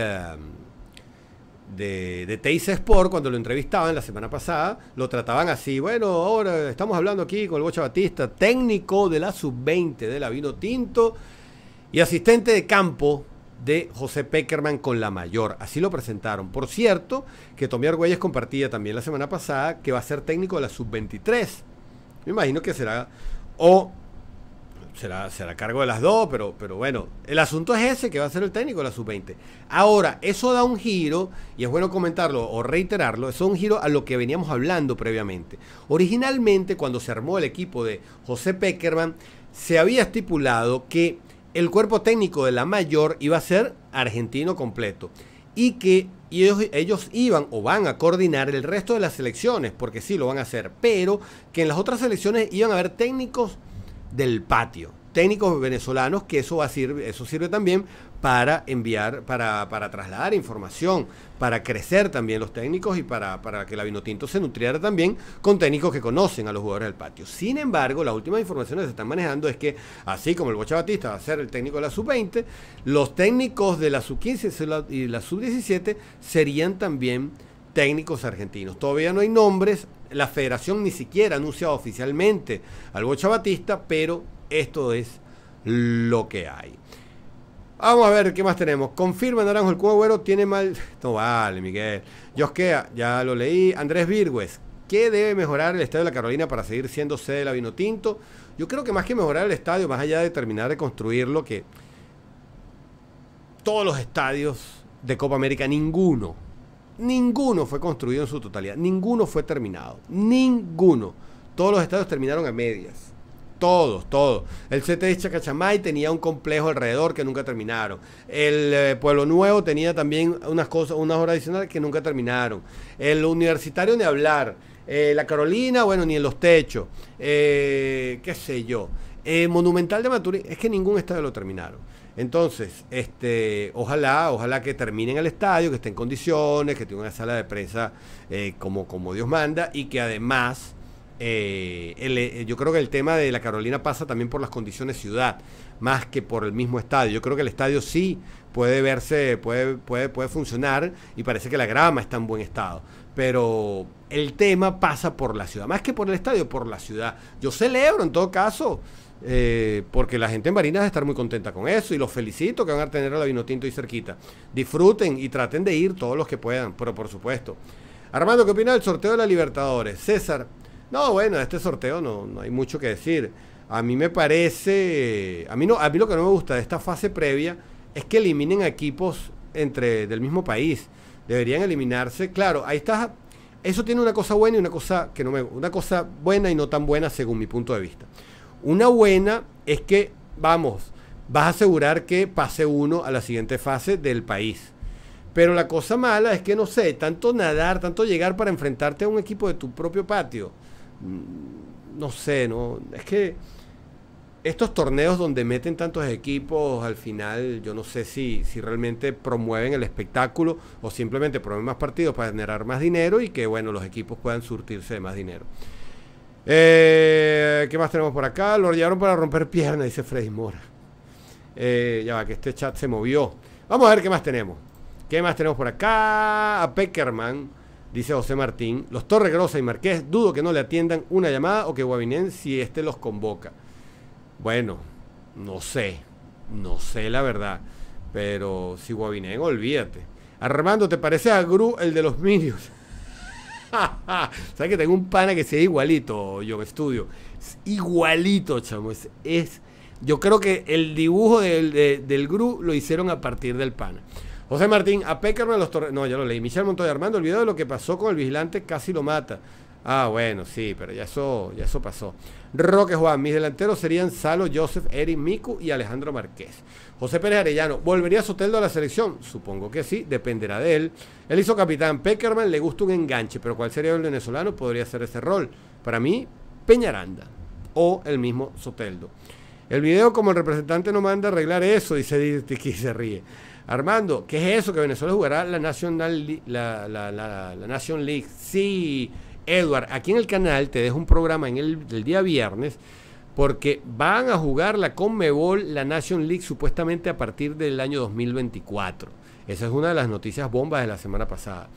de, de Sport, cuando lo entrevistaban la semana pasada, lo trataban así. Bueno, ahora estamos hablando aquí con el Bocha Batista, técnico de la sub-20 de la Vino Tinto y asistente de campo de José Peckerman con la mayor. Así lo presentaron. Por cierto, que Tomé Argüelles compartía también la semana pasada que va a ser técnico de la sub-23. Me imagino que será o será, la cargo de las dos, pero, pero bueno, el asunto es ese que va a ser el técnico de la sub-20. Ahora, eso da un giro, y es bueno comentarlo o reiterarlo, eso da un giro a lo que veníamos hablando previamente. Originalmente, cuando se armó el equipo de José Peckerman, se había estipulado que el cuerpo técnico de la mayor iba a ser argentino completo y que ellos, ellos, iban o van a coordinar el resto de las selecciones, porque sí lo van a hacer, pero que en las otras selecciones iban a haber técnicos del patio. Técnicos venezolanos, que eso, va a sirve, eso sirve también para enviar, para, para, trasladar información, para crecer también los técnicos y para, para que la Vinotinto se nutriera también con técnicos que conocen a los jugadores del patio. Sin embargo, las últimas informaciones que se están manejando es que, así como el Bocha Batista va a ser el técnico de la sub-20, los técnicos de la sub-15 y la sub-17 serían también técnicos argentinos. Todavía no hay nombres, la federación ni siquiera anuncia oficialmente al Bocha Batista, pero esto es lo que hay. Vamos a ver qué más tenemos. Confirma Naranjo el Cubo tiene mal. (laughs) No vale, Miguel. Josquea, ya lo leí. Andrés Virgües, ¿qué debe mejorar el Estadio de la Carolina para seguir siendo sede de la Tinto? Yo creo que más que mejorar el estadio, más allá de terminar de construirlo, que todos los estadios de Copa América, ninguno Ninguno fue construido en su totalidad, ninguno fue terminado, ninguno. Todos los estados terminaron a medias. Todos, todos. El CT de Chacachamay tenía un complejo alrededor que nunca terminaron. El eh, Pueblo Nuevo tenía también unas cosas, unas horas adicionales que nunca terminaron. El universitario ni hablar. Eh, la Carolina, bueno, ni en los techos. Eh, qué sé yo. Eh, Monumental de Maturín, es que ningún estado lo terminaron. Entonces, este, ojalá, ojalá que terminen el estadio, que estén en condiciones, que tenga una sala de prensa eh, como, como Dios manda y que además eh, eh, yo creo que el tema de la Carolina pasa también por las condiciones ciudad, más que por el mismo estadio. Yo creo que el estadio sí puede verse, puede, puede, puede funcionar y parece que la grama está en buen estado. Pero el tema pasa por la ciudad, más que por el estadio, por la ciudad. Yo celebro en todo caso eh, porque la gente en Barinas estar muy contenta con eso y los felicito que van a tener a la Vinotinto y cerquita. Disfruten y traten de ir todos los que puedan, pero por supuesto. Armando, ¿qué opina del sorteo de la Libertadores? César, no, bueno, este sorteo no, hay mucho que decir. A mí me parece, a mí, no, a mí lo que no me gusta de esta fase previa es que eliminen equipos entre, del mismo país. Deberían eliminarse, claro, ahí está. Eso tiene una cosa buena y una cosa que no me, una cosa buena y no tan buena según mi punto de vista. Una buena es que, vamos, vas a asegurar que pase uno a la siguiente fase del país. Pero la cosa mala es que, no sé, tanto nadar, tanto llegar para enfrentarte a un equipo de tu propio patio. Mm, no sé, no. Es que estos torneos donde meten tantos equipos, al final yo no sé si, si realmente promueven el espectáculo o simplemente promueven más partidos para generar más dinero y que, bueno, los equipos puedan surtirse de más dinero. Eh, eh, ¿Qué más tenemos por acá? Lo llevaron para romper piernas, dice Freddy Mora. Eh, ya va, que este chat se movió. Vamos a ver qué más tenemos. ¿Qué más tenemos por acá? A Peckerman, dice José Martín. Los Grosa y Marqués, dudo que no le atiendan una llamada o que Guavinén si este los convoca. Bueno, no sé. No sé la verdad. Pero si Guavinén, olvídate. Armando, ¿te parece a Gru el de los Minions? (laughs) ¿Sabes que tengo un pana que sea igualito, yo estudio? igualito, chamo. Es, yo creo que el dibujo del, Gru lo hicieron a partir del pana. José Martín, a Peckerman los torres. No, ya lo leí. Michel Montoya Armando, el video de lo que pasó con el vigilante casi lo mata. Ah, bueno, sí, pero ya eso, ya eso pasó. Roque Juan. Mis delanteros serían Salo, Joseph, Eric, Miku y Alejandro Márquez José Pérez Arellano, ¿volvería Soteldo a la selección? Supongo que sí, dependerá de él. Él hizo capitán. Peckerman le gusta un enganche, pero ¿cuál sería el venezolano? Podría ser ese rol. Para mí, Peñaranda o el mismo Soteldo. El video, como el representante no manda arreglar eso, dice Tiki, se ríe. Armando, ¿qué es eso? Que Venezuela jugará la National, la, League. Sí, Edward, aquí en el canal te dejo un programa en el, día viernes porque van a jugar la Conmebol, la Nation League, supuestamente a partir del año 2024. Esa es una de las noticias bombas de la semana pasada.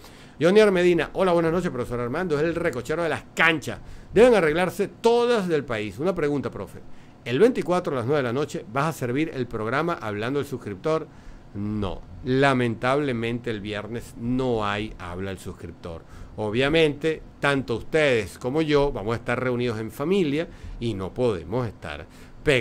Johnny Armedina, hola, buenas noches, profesor Armando, es el recochero de las canchas. Deben arreglarse todas del país. Una pregunta, profe. El 24 a las 9 de la noche vas a servir el programa Hablando el Suscriptor. No, lamentablemente el viernes no hay Habla el Suscriptor. Obviamente, tanto ustedes como yo vamos a estar reunidos en familia y no podemos estar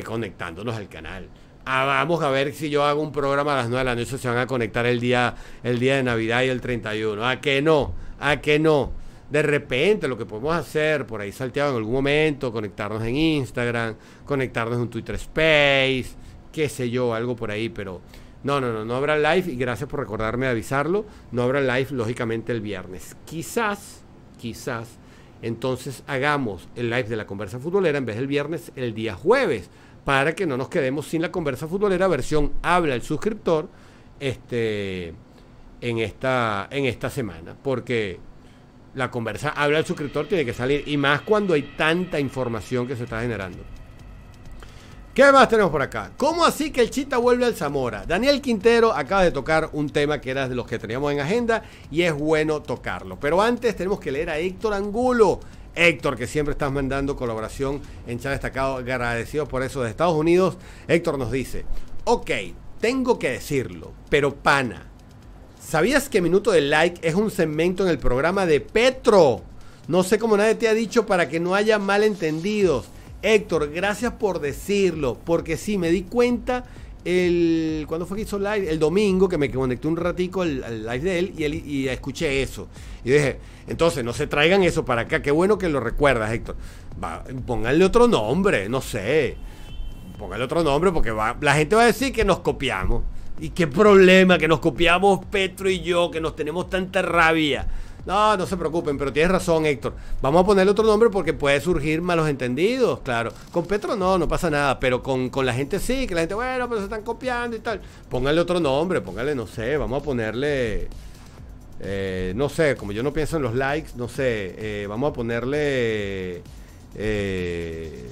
conectándonos al canal. Ah, vamos a ver si yo hago un programa a las 9 de la noche, se van a conectar el día, el día de Navidad y el 31. ¿A qué no? ¿A qué no? De repente lo que podemos hacer, por ahí salteado en algún momento, conectarnos en Instagram, conectarnos en Twitter Space, qué sé yo, algo por ahí, pero no, no, no, no habrá live y gracias por recordarme de avisarlo. No habrá live, lógicamente, el viernes. Quizás, quizás, entonces hagamos el live de la conversa futbolera en vez del viernes, el día jueves, para que no nos quedemos sin la conversa futbolera, versión habla el suscriptor, este, en esta, en esta semana. Porque la conversa habla el suscriptor tiene que salir, y más cuando hay tanta información que se está generando. ¿Qué más tenemos por acá? ¿Cómo así que el Chita vuelve al Zamora? Daniel Quintero acaba de tocar un tema que era de los que teníamos en agenda y es bueno tocarlo. Pero antes tenemos que leer a Héctor Angulo. Héctor, que siempre estás mandando colaboración en Chá Destacado, agradecido por eso de Estados Unidos. Héctor nos dice, ok, tengo que decirlo, pero pana, ¿sabías que Minuto de Like es un segmento en el programa de Petro? No sé cómo nadie te ha dicho para que no haya malentendidos. Héctor, gracias por decirlo, porque sí, me di cuenta el cuando fue que hizo live el domingo que me conecté un ratico al, live de él y, escuché eso y dije entonces no se traigan eso para acá qué bueno que lo recuerdas Héctor va, pónganle otro nombre no sé pónganle otro nombre porque va, la gente va a decir que nos copiamos y qué problema que nos copiamos Petro y yo que nos tenemos tanta rabia no, no se preocupen, pero tienes razón, Héctor. Vamos a ponerle otro nombre porque puede surgir malos entendidos, claro. Con Petro no, no pasa nada, pero con, la gente sí, que la gente, bueno, pero se están copiando y tal. Póngale otro nombre, póngale, no sé, vamos a ponerle. Eh, no sé, como yo no pienso en los likes, no sé, eh, vamos a ponerle. Eh,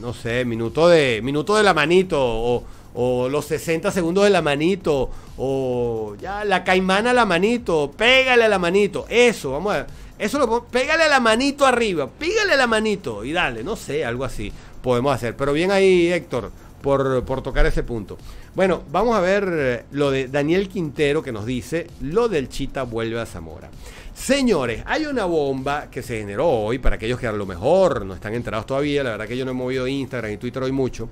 no sé, minuto de, minuto de la manito o o los 60 segundos de la manito, o ya la caimana a la manito, pégale a la manito, eso, vamos a eso lo pégale a la manito arriba, pégale a la manito y dale, no sé, algo así podemos hacer, pero bien ahí Héctor por, por tocar ese punto. Bueno, vamos a ver eh, lo de Daniel Quintero que nos dice, lo del Chita vuelve a Zamora. Señores, hay una bomba que se generó hoy, para aquellos que a lo mejor no están enterados todavía, la verdad que yo no he movido Instagram y Twitter hoy mucho,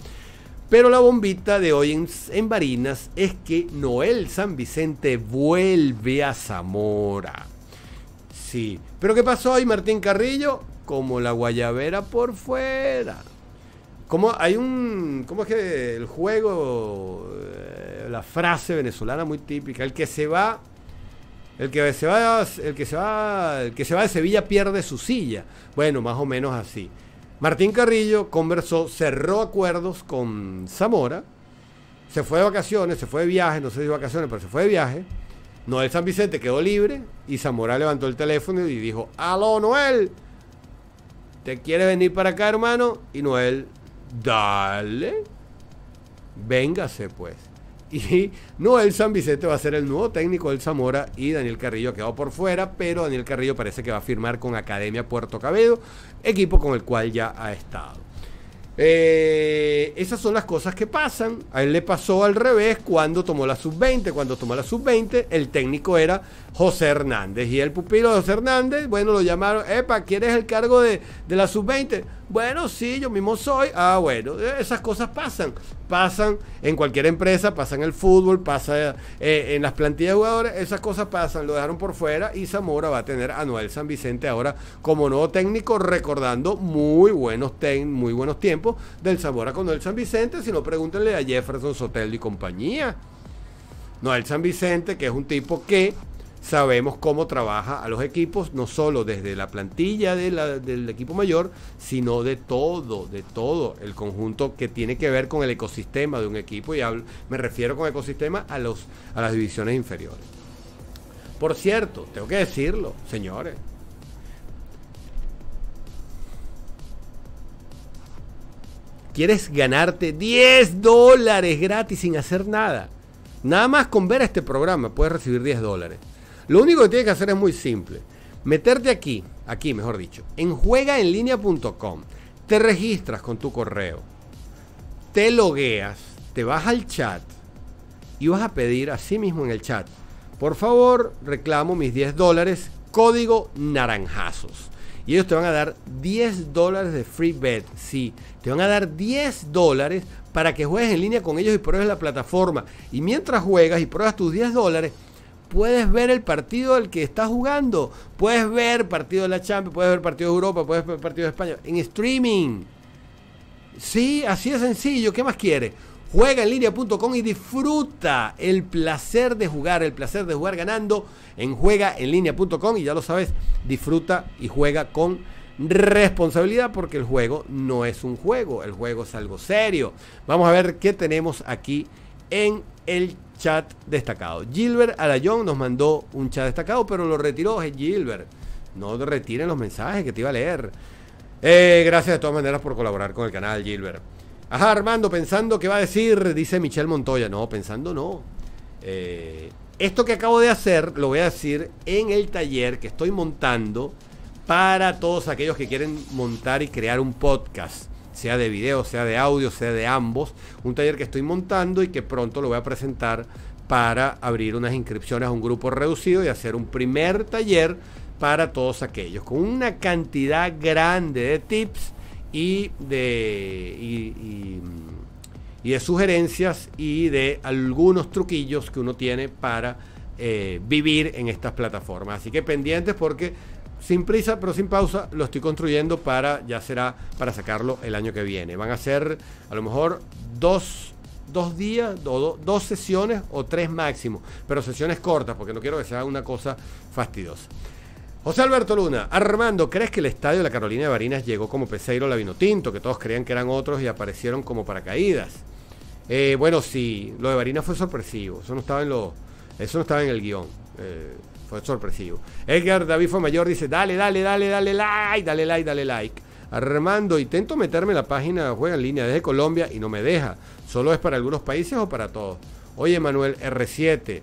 pero la bombita de hoy en, en, Barinas es que Noel San Vicente vuelve a Zamora. Sí, pero ¿qué pasó hoy Martín Carrillo? Como la guayabera por fuera. Como hay un. ¿Cómo es que el juego? Eh, la frase venezolana muy típica. El que se va. El que se va. El que se va. El que se va de Sevilla pierde su silla. Bueno, más o menos así. Martín Carrillo conversó, cerró acuerdos con Zamora, se fue de vacaciones, se fue de viaje, no sé si vacaciones, pero se fue de viaje. Noel San Vicente quedó libre y Zamora levantó el teléfono y dijo, aló Noel, ¿te quieres venir para acá hermano? Y Noel, dale, véngase pues y Noel San Vicente va a ser el nuevo técnico del Zamora y Daniel Carrillo ha quedado por fuera, pero Daniel Carrillo parece que va a firmar con Academia Puerto Cabedo, equipo con el cual ya ha estado. Eh, esas son las cosas que pasan. A él le pasó al revés cuando tomó la sub-20. Cuando tomó la sub-20, el técnico era José Hernández. Y el pupilo de José Hernández, bueno, lo llamaron, epa, ¿quieres el cargo de, la sub-20? Bueno, sí, yo mismo soy. Ah, bueno, e, esas cosas pasan. Pasan en cualquier empresa, pasan en el fútbol, pasa e, en las plantillas de jugadores, esas cosas pasan. Lo dejaron por fuera y Zamora va a tener a Noel San Vicente ahora como nuevo técnico, recordando muy buenos, muy buenos tiempos del Zamora con Noel San Vicente. Si no, pregúntenle a Jefferson Sotelo y compañía. Noel San Vicente, que es un tipo que sabemos cómo trabaja a los equipos, no solo desde la plantilla del equipo mayor, sino de todo, de todo el conjunto que tiene que ver con el ecosistema de un equipo. Y me refiero con ecosistema a, los, a las divisiones inferiores. Por cierto, tengo que decirlo, señores, ¿Quieres ganarte 10 dólares gratis sin hacer nada? Nada más con ver este programa puedes recibir 10 dólares. Lo único que tienes que hacer es muy simple. Meterte aquí, aquí mejor dicho, en juegaenlinea.com. Te registras con tu correo. Te logueas, te vas al chat y vas a pedir así mismo en el chat. Por favor, reclamo mis 10 dólares, código naranjazos. Y ellos te van a dar 10 dólares de free bet. Sí, te van a dar 10 dólares para que juegues en línea con ellos y pruebes la plataforma. Y mientras juegas y pruebas tus 10 dólares, puedes ver el partido del que estás jugando. Puedes ver partido de la Champions, puedes ver partido de Europa, puedes ver partido de España. En streaming. Sí, así de sencillo. ¿Qué más quiere? Juega en línea.com y disfruta el placer de jugar, el placer de jugar ganando en juega en línea.com. Y ya lo sabes, disfruta y juega con responsabilidad porque el juego no es un juego, el juego es algo serio. Vamos a ver qué tenemos aquí en el chat destacado. Gilbert Arayón nos mandó un chat destacado, pero lo retiró. Gilbert, no retiren los mensajes que te iba a leer. Eh, gracias de todas maneras por colaborar con el canal, Gilbert. Ajá, Armando, pensando qué va a decir, dice Michelle Montoya. No, pensando no. Eh, esto que acabo de hacer lo voy a decir en el taller que estoy montando para todos aquellos que quieren montar y crear un podcast sea de video, sea de audio, sea de ambos. Un taller que estoy montando y que pronto lo voy a presentar para abrir unas inscripciones a un grupo reducido y hacer un primer taller para todos aquellos, con una cantidad grande de tips y de, y, de sugerencias y de algunos truquillos que uno tiene para eh, vivir en estas plataformas. Así que pendientes porque sin prisa pero sin pausa, lo estoy construyendo para, ya será para sacarlo el año que viene. Van a ser a lo mejor dos, dos días, dos sesiones o tres máximo, pero sesiones cortas porque no quiero que sea una cosa fastidiosa. José Alberto Luna, Armando, ¿crees que el estadio de la Carolina de Barinas llegó como Peseiro la Vinotinto, que todos creían que eran otros y aparecieron como paracaídas? Eh, bueno, sí, lo de Barinas fue sorpresivo, eso no estaba en, lo, eso no estaba en el guión. Eh, fue sorpresivo. Edgar David Mayor dice, dale, dale, dale, dale like, dale like, dale like. Armando, intento meterme la página de Juega en línea desde Colombia y no me deja. ¿Solo es para algunos países o para todos? Oye, Manuel R7,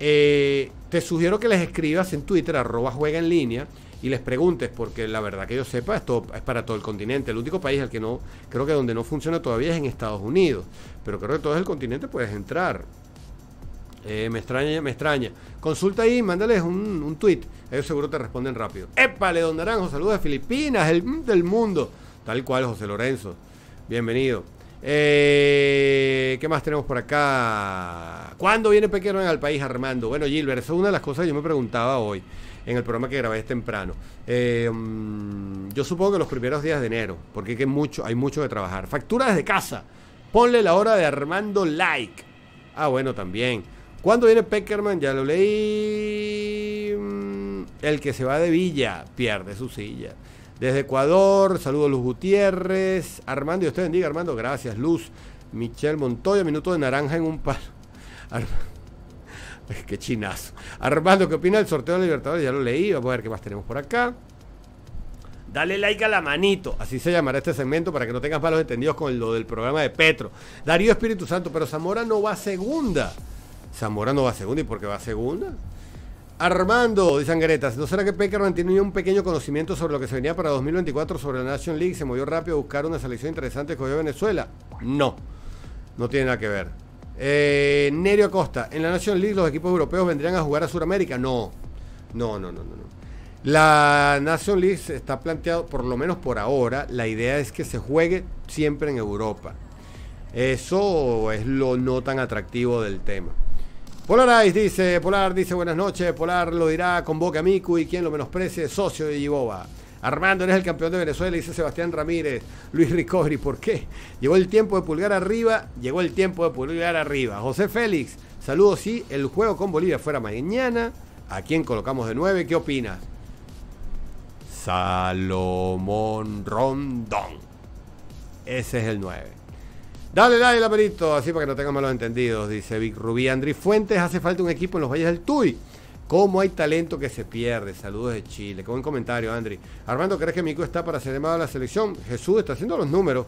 eh, te sugiero que les escribas en Twitter, arroba juega en línea, y les preguntes, porque la verdad que yo sepa, esto es para todo el continente. El único país al que no, creo que donde no funciona todavía es en Estados Unidos. Pero creo que todo el continente puedes entrar. Eh, me extraña, me extraña. Consulta ahí, mándales un, un tweet. Ellos seguro te responden rápido. Épale, don Naranjo, saludos a Filipinas, el mm, del mundo. Tal cual, José Lorenzo. Bienvenido. Eh, ¿Qué más tenemos por acá? ¿Cuándo viene Pequeno al país, Armando? Bueno, Gilbert, eso es una de las cosas que yo me preguntaba hoy en el programa que grabé temprano. Eh, mm, yo supongo que los primeros días de enero, porque hay, mucho, hay mucho que trabajar. ¡Facturas de casa. Ponle la hora de Armando Like. Ah, bueno, también. ¿Cuándo viene Peckerman? Ya lo leí. Mm, el que se va de Villa pierde su silla. Desde Ecuador, a Luz Gutiérrez. Armando, y usted bendiga, Armando. Gracias, Luz. Michelle Montoya, minuto de naranja en un palo. (laughs) Qué chinazo. Armando, ¿qué opina del sorteo de Libertadores? Ya lo leí. Vamos a ver qué más tenemos por acá. Dale like a la manito, así se llamará este segmento para que no tengas malos entendidos con lo del programa de Petro. Darío Espíritu Santo, pero Zamora no va segunda. Zamora no va a segunda. ¿Y por qué va a segunda? Armando, dicen Gretas, ¿no será que Pekerman tiene un pequeño conocimiento sobre lo que se venía para 2024 sobre la Nation League? Se movió rápido a buscar una selección interesante que Venezuela. No, no tiene nada que ver. Eh, Nerio Acosta, ¿en la Nation League los equipos europeos vendrían a jugar a Sudamérica? No, no, no, no, no. La Nation League está planteado, por lo menos por ahora, la idea es que se juegue siempre en Europa. Eso es lo no tan atractivo del tema. Ice dice, Polar dice buenas noches, Polar lo dirá, convoca a Miku y quien lo menosprecie, socio de Yiboba. Armando eres el campeón de Venezuela, dice Sebastián Ramírez, Luis Ricorri, ¿por qué? Llegó el tiempo de pulgar arriba, llegó el tiempo de pulgar arriba. José Félix, saludos, sí, el juego con Bolivia fuera mañana, ¿a quién colocamos de nueve? ¿Qué opinas? Salomón Rondón. Ese es el 9. Dale, dale, amarito, así para que no tengan malos entendidos, dice Vic Rubí. Andri Fuentes, hace falta un equipo en los Valles del Tuy. ¿Cómo hay talento que se pierde? Saludos de Chile. Con un comentario, Andri. Armando, ¿crees que Mico está para ser llamado a la selección? Jesús está haciendo los números.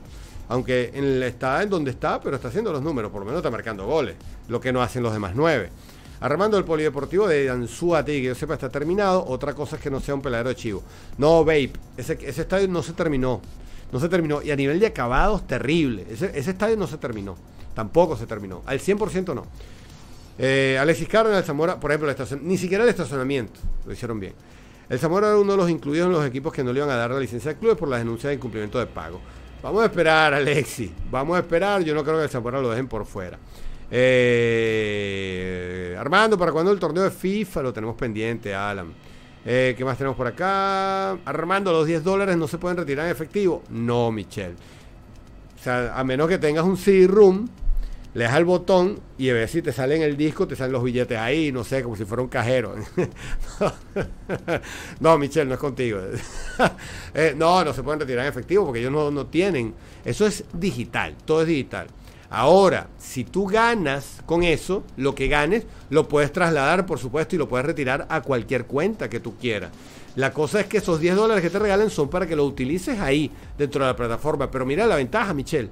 Aunque está en donde está, pero está haciendo los números. Por lo menos está marcando goles. Lo que no hacen los demás nueve. Armando, el polideportivo de Anzuati, que yo sepa, está terminado. Otra cosa es que no sea un peladero de chivo. No, Vape. ese estadio no se terminó. No se terminó. Y a nivel de acabados, terrible. Ese, estadio no se terminó. Tampoco se terminó. Al 100% no. Eh, Alexis Cárdenas, el Zamora, por ejemplo, la estación, ni siquiera el estacionamiento lo hicieron bien. El Zamora era uno de los incluidos en los equipos que no le iban a dar la licencia de club por la denuncia de incumplimiento de pago. Vamos a esperar, Alexis. Vamos a esperar. Yo no creo que el Zamora lo dejen por fuera. Eh, Armando, ¿para cuándo el torneo de FIFA? Lo tenemos pendiente, Alan. Eh, ¿Qué más tenemos por acá? Armando, los 10 dólares no se pueden retirar en efectivo. No, Michelle. O sea, a menos que tengas un CD-ROOM, le das al botón y a ver si te salen el disco, te salen los billetes ahí, no sé, como si fuera un cajero. (laughs) no, Michelle, no es contigo. (laughs) Eh, no, no se pueden retirar en efectivo porque ellos no tienen. Eso es digital, todo es digital. Ahora, si tú ganas con eso, lo que ganes lo puedes trasladar, por supuesto, y lo puedes retirar a cualquier cuenta que tú quieras. La cosa es que esos 10 dólares que te regalen son para que lo utilices ahí, dentro de la plataforma. Pero mira la ventaja, Michelle.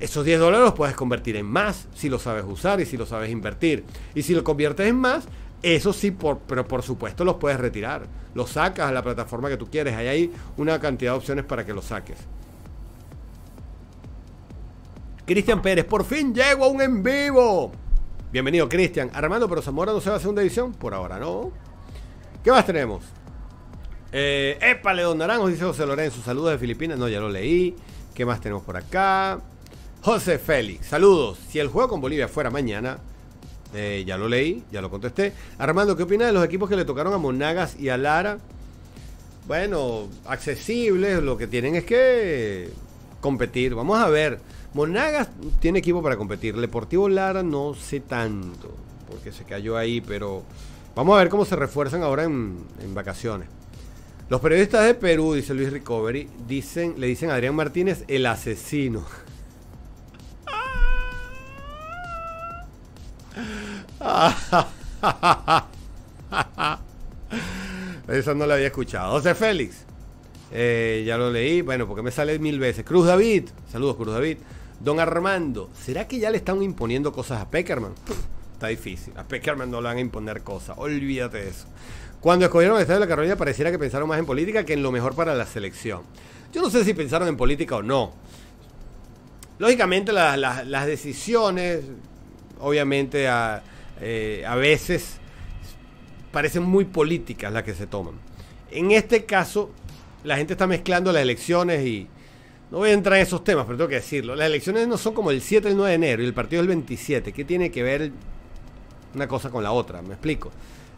Esos 10 dólares los puedes convertir en más si lo sabes usar y si lo sabes invertir. Y si lo conviertes en más, eso sí, pero por supuesto los puedes retirar. Los sacas a la plataforma que tú quieres. Ahí hay una cantidad de opciones para que lo saques. Cristian Pérez, por fin llego a un en vivo. Bienvenido, Cristian. Armando, pero Zamora no se va a segunda edición? Por ahora no. ¿Qué más tenemos? Eh, épale, don Naranjo, dice José Lorenzo. Saludos de Filipinas. No, ya lo leí. ¿Qué más tenemos por acá? José Félix, saludos. Si el juego con Bolivia fuera mañana, eh, ya lo leí, ya lo contesté. Armando, ¿qué opina de los equipos que le tocaron a Monagas y a Lara? Bueno, accesibles, lo que tienen es que competir. Vamos a ver. Monagas tiene equipo para competir. Deportivo Lara no sé tanto, porque se cayó ahí, pero vamos a ver cómo se refuerzan ahora en, vacaciones. Los periodistas de Perú, dice Luis Recovery, dicen, le dicen a Adrián Martínez el asesino. (laughs) Eso no la había escuchado. José Félix. Eh, ya lo leí. Bueno, porque me sale mil veces. Cruz David. Saludos, Cruz David. Don Armando, ¿será que ya le están imponiendo cosas a Peckerman? está difícil. A Peckerman no le van a imponer cosas. Olvídate de eso. Cuando escogieron el Estado de la Carolina pareciera que pensaron más en política que en lo mejor para la selección. Yo no sé si pensaron en política o no. Lógicamente las decisiones, obviamente a, eh, a veces parecen muy políticas las que se toman. En este caso, la gente está mezclando las elecciones y, no voy a entrar en esos temas, pero tengo que decirlo. Las elecciones no son como el 7 el 9 de enero y el partido el 27. ¿Qué tiene que ver una cosa con la otra? Me explico.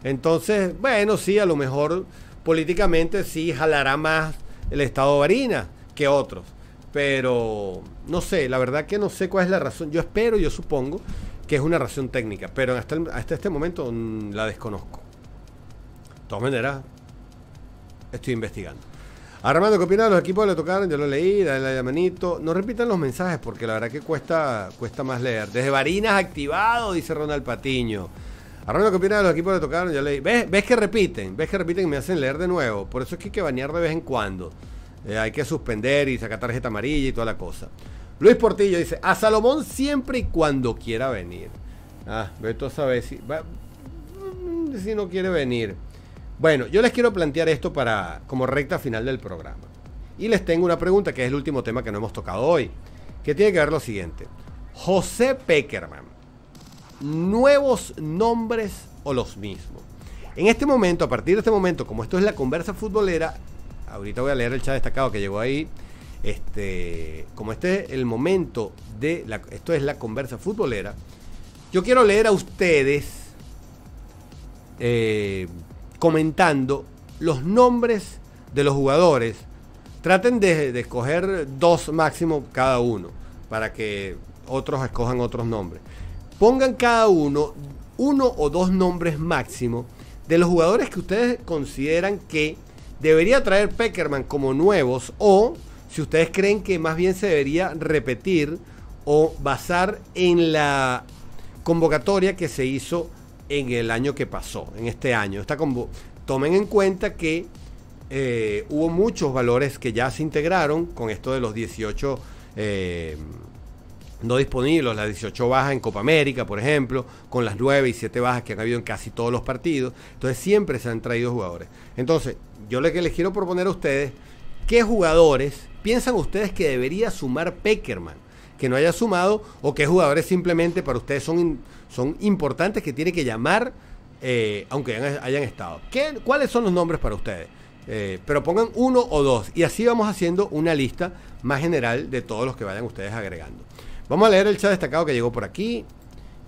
Entonces, bueno, sí, a lo mejor políticamente sí jalará más el Estado Varina que otros. Pero no sé, la verdad que no sé cuál es la razón. Yo espero, yo supongo que es una razón técnica, pero hasta, este momento la desconozco. De todas maneras, estoy investigando. Armando, ¿qué opinas? Los equipos le tocaron, Ya lo leí, dale la llamanito. No repitan los mensajes porque la verdad que cuesta, cuesta más leer. Desde Varinas activado, dice Ronald Patiño. Armando, ¿qué opinas? Los equipos le tocaron, Ya leí. ¿Ves, que repiten? ¿Ves que repiten y me hacen leer de nuevo? Por eso es que hay que banear de vez en cuando. Eh, hay que suspender y sacar tarjeta amarilla y toda la cosa. Luis Portillo dice, a Salomón siempre y cuando quiera venir. Ah, Beto sabe si, mm, si no quiere venir. Bueno, yo les quiero plantear esto para como recta final del programa. Y les tengo una pregunta que es el último tema que no hemos tocado hoy, que tiene que ver lo siguiente. José Peckerman, nuevos nombres o los mismos. En este momento, a partir de este momento, como esto es la conversa futbolera, ahorita voy a leer el chat destacado que llegó ahí. Este, como este es el momento de la, esto es la conversa futbolera, yo quiero leer a ustedes eh, comentando los nombres de los jugadores. Traten de, escoger dos máximo cada uno para que otros escojan otros nombres. Pongan cada uno uno o dos nombres máximo de los jugadores que ustedes consideran que debería traer Peckerman como nuevos o si ustedes creen que más bien se debería repetir o basar en la convocatoria que se hizo en el año que pasó, en este año. tomen en cuenta que eh, hubo muchos valores que ya se integraron con esto de los 18 eh, no disponibles, las 18 bajas en Copa América, por ejemplo, con las 9 y 7 bajas que han habido en casi todos los partidos. Entonces siempre se han traído jugadores. Entonces, yo lo que les quiero proponer a ustedes, ¿qué jugadores piensan ustedes que debería sumar Peckerman? que no haya sumado o que jugadores simplemente para ustedes son, son importantes que tiene que llamar eh, aunque hayan, estado. ¿Qué, ¿Cuáles son los nombres para ustedes? Eh, pero pongan uno o dos y así vamos haciendo una lista más general de todos los que vayan ustedes agregando. Vamos a leer el chat destacado que llegó por aquí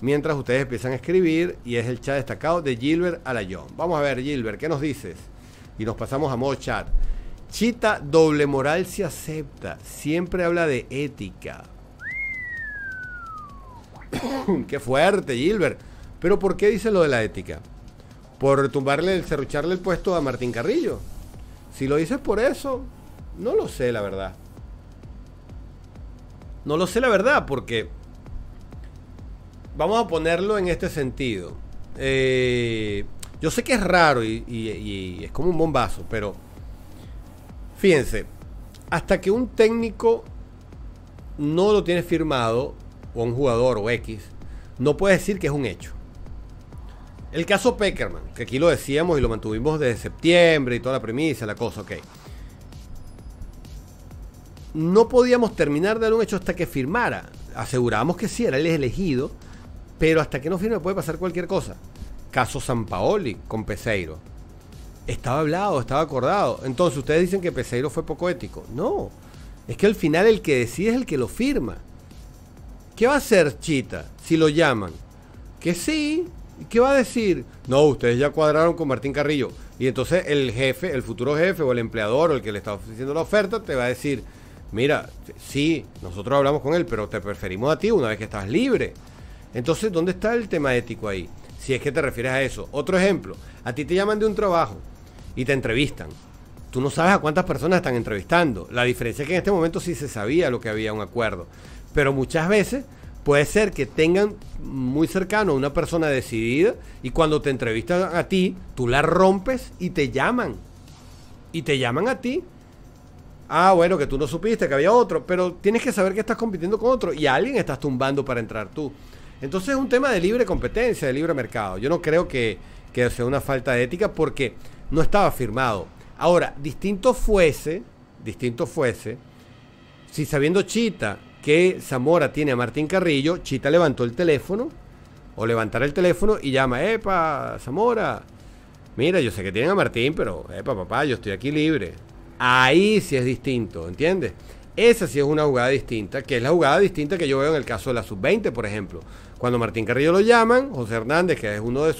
mientras ustedes empiezan a escribir y es el chat destacado de Gilbert Alayón. Vamos a ver Gilbert, ¿qué nos dices? Y nos pasamos a modo chat. Chita doble moral se acepta, siempre habla de ética. (coughs) qué fuerte, Gilbert. Pero ¿por qué dice lo de la ética? Por tumbarle, el cerrucharle el puesto a Martín Carrillo. Si lo dices por eso, no lo sé, la verdad. No lo sé, la verdad, porque vamos a ponerlo en este sentido. Eh, yo sé que es raro y, y es como un bombazo, pero fíjense, hasta que un técnico no lo tiene firmado, un jugador o X, no puede decir que es un hecho. El caso Peckerman, que aquí lo decíamos y lo mantuvimos desde septiembre y toda la premisa, la cosa, ok. No podíamos terminar de dar un hecho hasta que firmara. Asegurábamos que sí, era el elegido, pero hasta que no firme puede pasar cualquier cosa. Caso San Paoli con Peseiro. Estaba hablado, estaba acordado. Entonces ustedes dicen que Peseiro fue poco ético. No, es que al final el que decide es el que lo firma. ¿Qué va a hacer Chita si lo llaman? Que sí. ¿Qué va a decir? No, ustedes ya cuadraron con Martín Carrillo. Y entonces el jefe, el futuro jefe o el empleador o el que le está ofreciendo la oferta te va a decir, mira, sí, nosotros hablamos con él, pero te preferimos a ti una vez que estás libre. Entonces, ¿dónde está el tema ético ahí? Si es que te refieres a eso. Otro ejemplo, a ti te llaman de un trabajo y te entrevistan. Tú no sabes a cuántas personas están entrevistando. La diferencia es que en este momento sí se sabía lo que había un acuerdo pero muchas veces puede ser que tengan muy cercano a una persona decidida y cuando te entrevistan a ti, tú la rompes y te llaman. Y te llaman a ti. Ah, bueno, que tú no supiste que había otro, pero tienes que saber que estás compitiendo con otro y alguien estás tumbando para entrar tú. Entonces es un tema de libre competencia, de libre mercado. Yo no creo que, que sea una falta de ética porque no estaba firmado. Ahora, distinto fuese, distinto fuese, si sabiendo Chita que Zamora tiene a Martín Carrillo, Chita levantó el teléfono, o levantará el teléfono y llama, epa, Zamora, mira, yo sé que tienen a Martín, pero, epa, papá, yo estoy aquí libre. Ahí sí es distinto, ¿entiendes? Esa sí es una jugada distinta, que es la jugada distinta que yo veo en el caso de la sub-20, por ejemplo. Cuando Martín Carrillo lo llaman, José Hernández, que es uno de,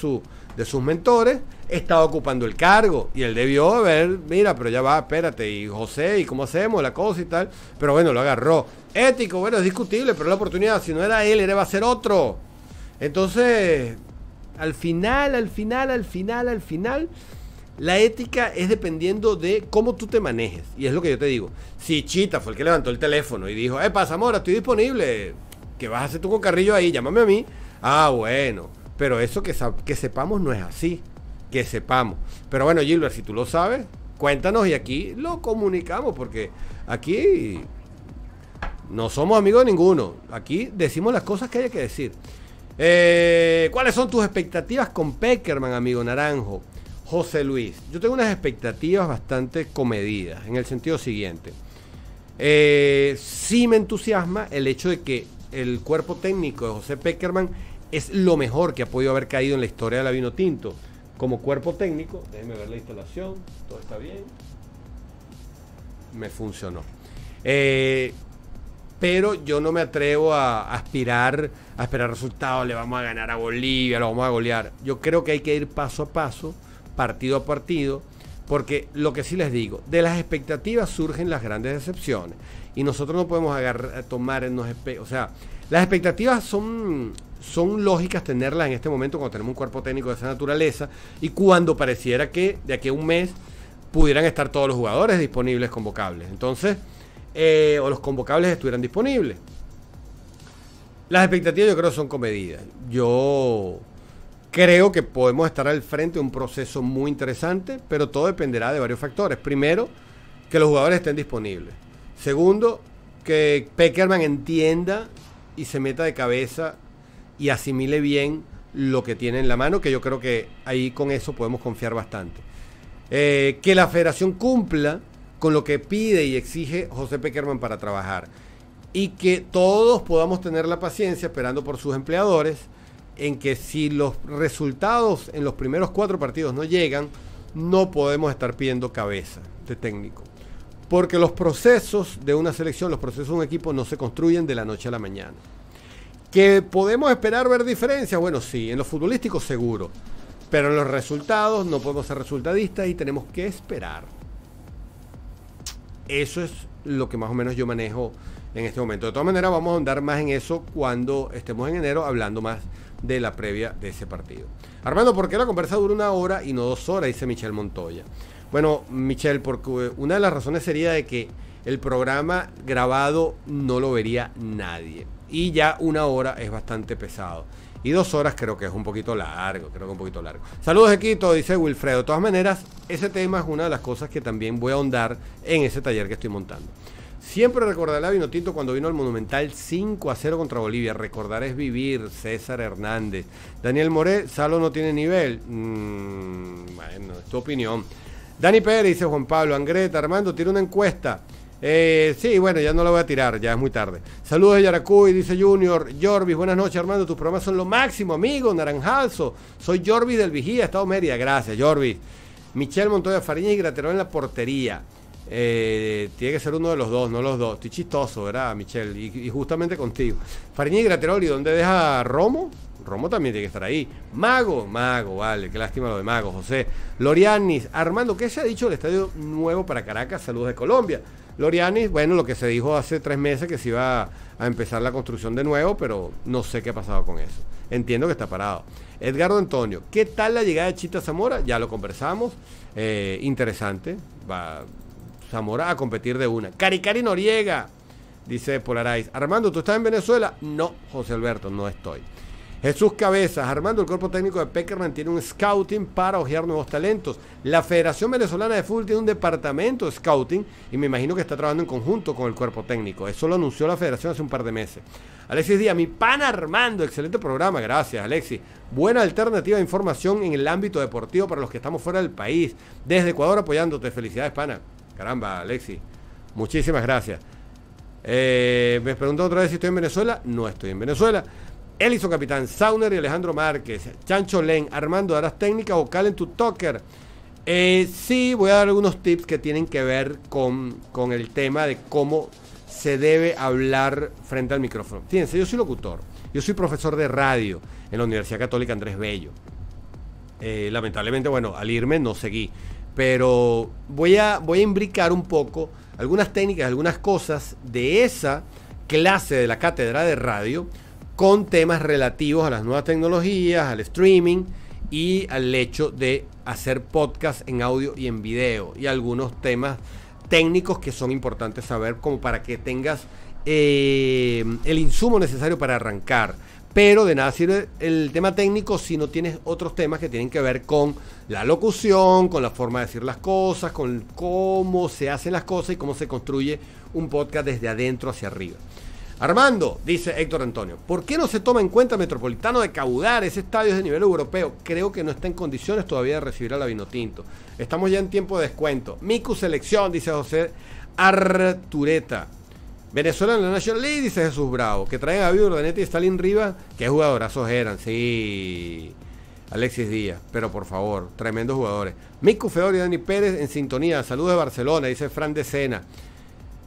de sus mentores, estaba ocupando el cargo y él debió ver, mira, pero ya va, espérate, y José, y cómo hacemos la cosa y tal. Pero bueno, lo agarró. Ético, bueno, es discutible, pero la oportunidad, si no era él, era va a ser otro. Entonces, al final, al final, al final, al final la ética es dependiendo de cómo tú te manejes. Y es lo que yo te digo. Si Chita fue el que levantó el teléfono y dijo, eh, pasa, Zamora, estoy disponible. que vas a hacer tu cocarrillo ahí? Llámame a mí. Ah, bueno. Pero eso que, que sepamos no es así. Que sepamos. Pero bueno, Gilbert, si tú lo sabes, cuéntanos y aquí lo comunicamos. Porque aquí no somos amigos ninguno. Aquí decimos las cosas que hay que decir. Eh, ¿Cuáles son tus expectativas con Peckerman, amigo Naranjo? José Luis, yo tengo unas expectativas bastante comedidas, en el sentido siguiente. Eh, sí me entusiasma el hecho de que el cuerpo técnico de José Peckerman es lo mejor que ha podido haber caído en la historia de la Vino Tinto. Como cuerpo técnico, déjenme ver la instalación, todo está bien. Me funcionó. Eh, pero yo no me atrevo a aspirar a esperar resultados, le vamos a ganar a Bolivia, lo vamos a golear. Yo creo que hay que ir paso a paso partido a partido, porque lo que sí les digo, de las expectativas surgen las grandes decepciones y nosotros no podemos eh, tomar, en los, o sea, las expectativas son, son lógicas tenerlas en este momento cuando tenemos un cuerpo técnico de esa naturaleza y cuando pareciera que de aquí a un mes pudieran estar todos los jugadores disponibles, convocables. Entonces, eh, o los convocables estuvieran disponibles. Las expectativas yo creo son comedidas. Yo Creo que podemos estar al frente de un proceso muy interesante, pero todo dependerá de varios factores. Primero, que los jugadores estén disponibles. Segundo, que Peckerman entienda y se meta de cabeza y asimile bien lo que tiene en la mano, que yo creo que ahí con eso podemos confiar bastante. Eh, que la federación cumpla con lo que pide y exige José Peckerman para trabajar. Y que todos podamos tener la paciencia esperando por sus empleadores en que si los resultados en los primeros cuatro partidos no llegan, no podemos estar pidiendo cabeza de técnico. Porque los procesos de una selección, los procesos de un equipo no se construyen de la noche a la mañana. ¿Que podemos esperar ver diferencias? Bueno, sí, en los futbolísticos seguro. Pero en los resultados no podemos ser resultadistas y tenemos que esperar. Eso es lo que más o menos yo manejo en este momento. De todas maneras, vamos a andar más en eso cuando estemos en enero hablando más de la previa de ese partido. Armando, ¿por qué la conversa dura una hora y no dos horas? Dice Michelle Montoya. Bueno, Michelle, porque una de las razones sería de que el programa grabado no lo vería nadie. Y ya una hora es bastante pesado. Y dos horas creo que es un poquito largo, creo que un poquito largo. Saludos Equito, dice Wilfredo. De todas maneras, ese tema es una de las cosas que también voy a ahondar en ese taller que estoy montando. Siempre recordaré a Vinotinto cuando vino al Monumental 5 a 0 contra Bolivia. Recordar es vivir, César Hernández. Daniel Moré, Salo no tiene nivel. Mm, bueno, es tu opinión. Dani Pérez, dice Juan Pablo. Angreta, Armando, tira una encuesta. Eh, sí, bueno, ya no la voy a tirar, ya es muy tarde. Saludos de Yaracuy, dice Junior. Jorvis, buenas noches, Armando. Tus programas son lo máximo, amigo. Naranjalso, Soy Jorvis del Vigía, Estado Mérida. Gracias, Jorvis. Michelle Montoya Fariña y Graterón en la portería. Eh, tiene que ser uno de los dos, no los dos. Estoy chistoso, ¿verdad, Michelle? Y, justamente contigo. Farini y Grateroli, ¿dónde deja Romo? Romo también tiene que estar ahí. Mago, Mago, vale, qué lástima lo de Mago, José. Lorianis, Armando, ¿qué se ha dicho del estadio nuevo para Caracas? Saludos de Colombia. Lorianis, bueno, lo que se dijo hace tres meses que se iba a empezar la construcción de nuevo, pero no sé qué ha pasado con eso. Entiendo que está parado. Edgardo Antonio, ¿qué tal la llegada de Chita Zamora? Ya lo conversamos. Eh, interesante. Va, Zamora a competir de una. Caricari Noriega, dice Polarais. Armando, ¿tú estás en Venezuela? No, José Alberto, no estoy. Jesús Cabezas, Armando, el cuerpo técnico de Peckerman tiene un scouting para ojear nuevos talentos. La Federación Venezolana de Fútbol tiene un departamento de scouting y me imagino que está trabajando en conjunto con el cuerpo técnico. Eso lo anunció la Federación hace un par de meses. Alexis Díaz, mi pana Armando, excelente programa, gracias Alexis. Buena alternativa de información en el ámbito deportivo para los que estamos fuera del país. Desde Ecuador apoyándote, felicidades pana. Caramba, Alexi. Muchísimas gracias. Eh, me preguntó otra vez si estoy en Venezuela. No estoy en Venezuela. Ellison Capitán, Sauner y Alejandro Márquez. Chancho Len, Armando, ¿darás técnica vocal en tu toker. Eh, sí, voy a dar algunos tips que tienen que ver con, el tema de cómo se debe hablar frente al micrófono. Fíjense, yo soy locutor, yo soy profesor de radio en la Universidad Católica Andrés Bello. Eh, lamentablemente, bueno, al irme no seguí. Pero voy a, voy a imbricar un poco algunas técnicas, algunas cosas de esa clase de la cátedra de radio con temas relativos a las nuevas tecnologías, al streaming y al hecho de hacer podcast en audio y en video y algunos temas técnicos que son importantes saber como para que tengas eh, el insumo necesario para arrancar. Pero de nada sirve el tema técnico si no tienes otros temas que tienen que ver con la locución, con la forma de decir las cosas, con cómo se hacen las cosas y cómo se construye un podcast desde adentro hacia arriba. Armando, dice Héctor Antonio, ¿por qué no se toma en cuenta Metropolitano de Caudar? Ese estadio desde de nivel europeo. Creo que no está en condiciones todavía de recibir a la Vinotinto. Estamos ya en tiempo de descuento. Miku Selección, dice José Artureta. Venezuela en la National League, dice Jesús Bravo. Que traen a Vivo Danetti y Stalin Rivas. Qué jugadorazos eran, sí. Alexis Díaz, pero por favor, tremendos jugadores. Mico Feo y Dani Pérez en sintonía. Saludos de Barcelona, dice Fran de Sena.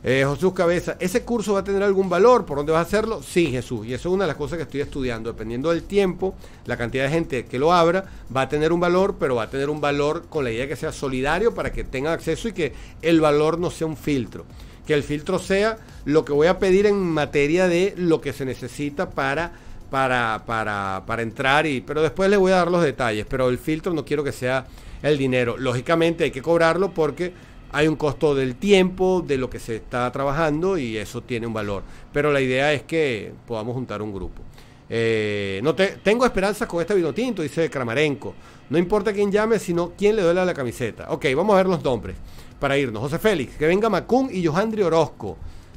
Eh, Jesús Cabeza, ¿ese curso va a tener algún valor? ¿Por dónde vas a hacerlo? Sí, Jesús, y eso es una de las cosas que estoy estudiando. Dependiendo del tiempo, la cantidad de gente que lo abra, va a tener un valor, pero va a tener un valor con la idea de que sea solidario para que tenga acceso y que el valor no sea un filtro. Que el filtro sea lo que voy a pedir en materia de lo que se necesita para para, para, para entrar, y, pero después le voy a dar los detalles, pero el filtro no quiero que sea el dinero. Lógicamente hay que cobrarlo porque hay un costo del tiempo, de lo que se está trabajando y eso tiene un valor. Pero la idea es que podamos juntar un grupo. Eh, no te, tengo esperanzas con este vino tinto, dice Kramarenko. No importa quién llame, sino quién le duele la camiseta. Ok, vamos a ver los nombres para irnos. José Félix, que venga Macún y Johandri Orozco.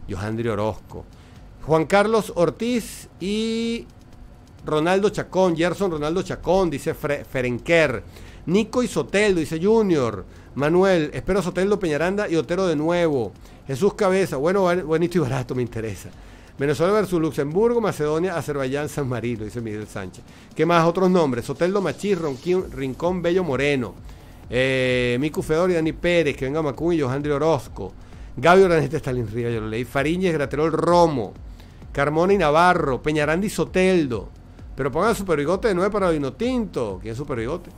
Johandri Orozco. Juan Carlos Ortiz y Ronaldo Chacón, Gerson Ronaldo Chacón, dice Ferenker Ferenquer. Nico y Soteldo, dice Junior. Manuel, espero Soteldo, Peñaranda y Otero de nuevo. Jesús Cabeza, bueno, buenito y barato, me interesa. Venezuela versus Luxemburgo, Macedonia, Azerbaiyán, San Marino, dice Miguel Sánchez. ¿Qué más? Otros nombres. Soteldo Machís, Ronquín, Rincón Bello Moreno. Eh, Miku Fedor y Dani Pérez, que venga Macún y Josandri Orozco. Gaby Oranete, Stalin Río, yo lo leí. Fariñez, Graterol Romo. Carmona y Navarro, Peñaranda y Soteldo. Pero pongan Super Bigote de nuevo para Dino Tinto. ¿Quién es Super Bigote?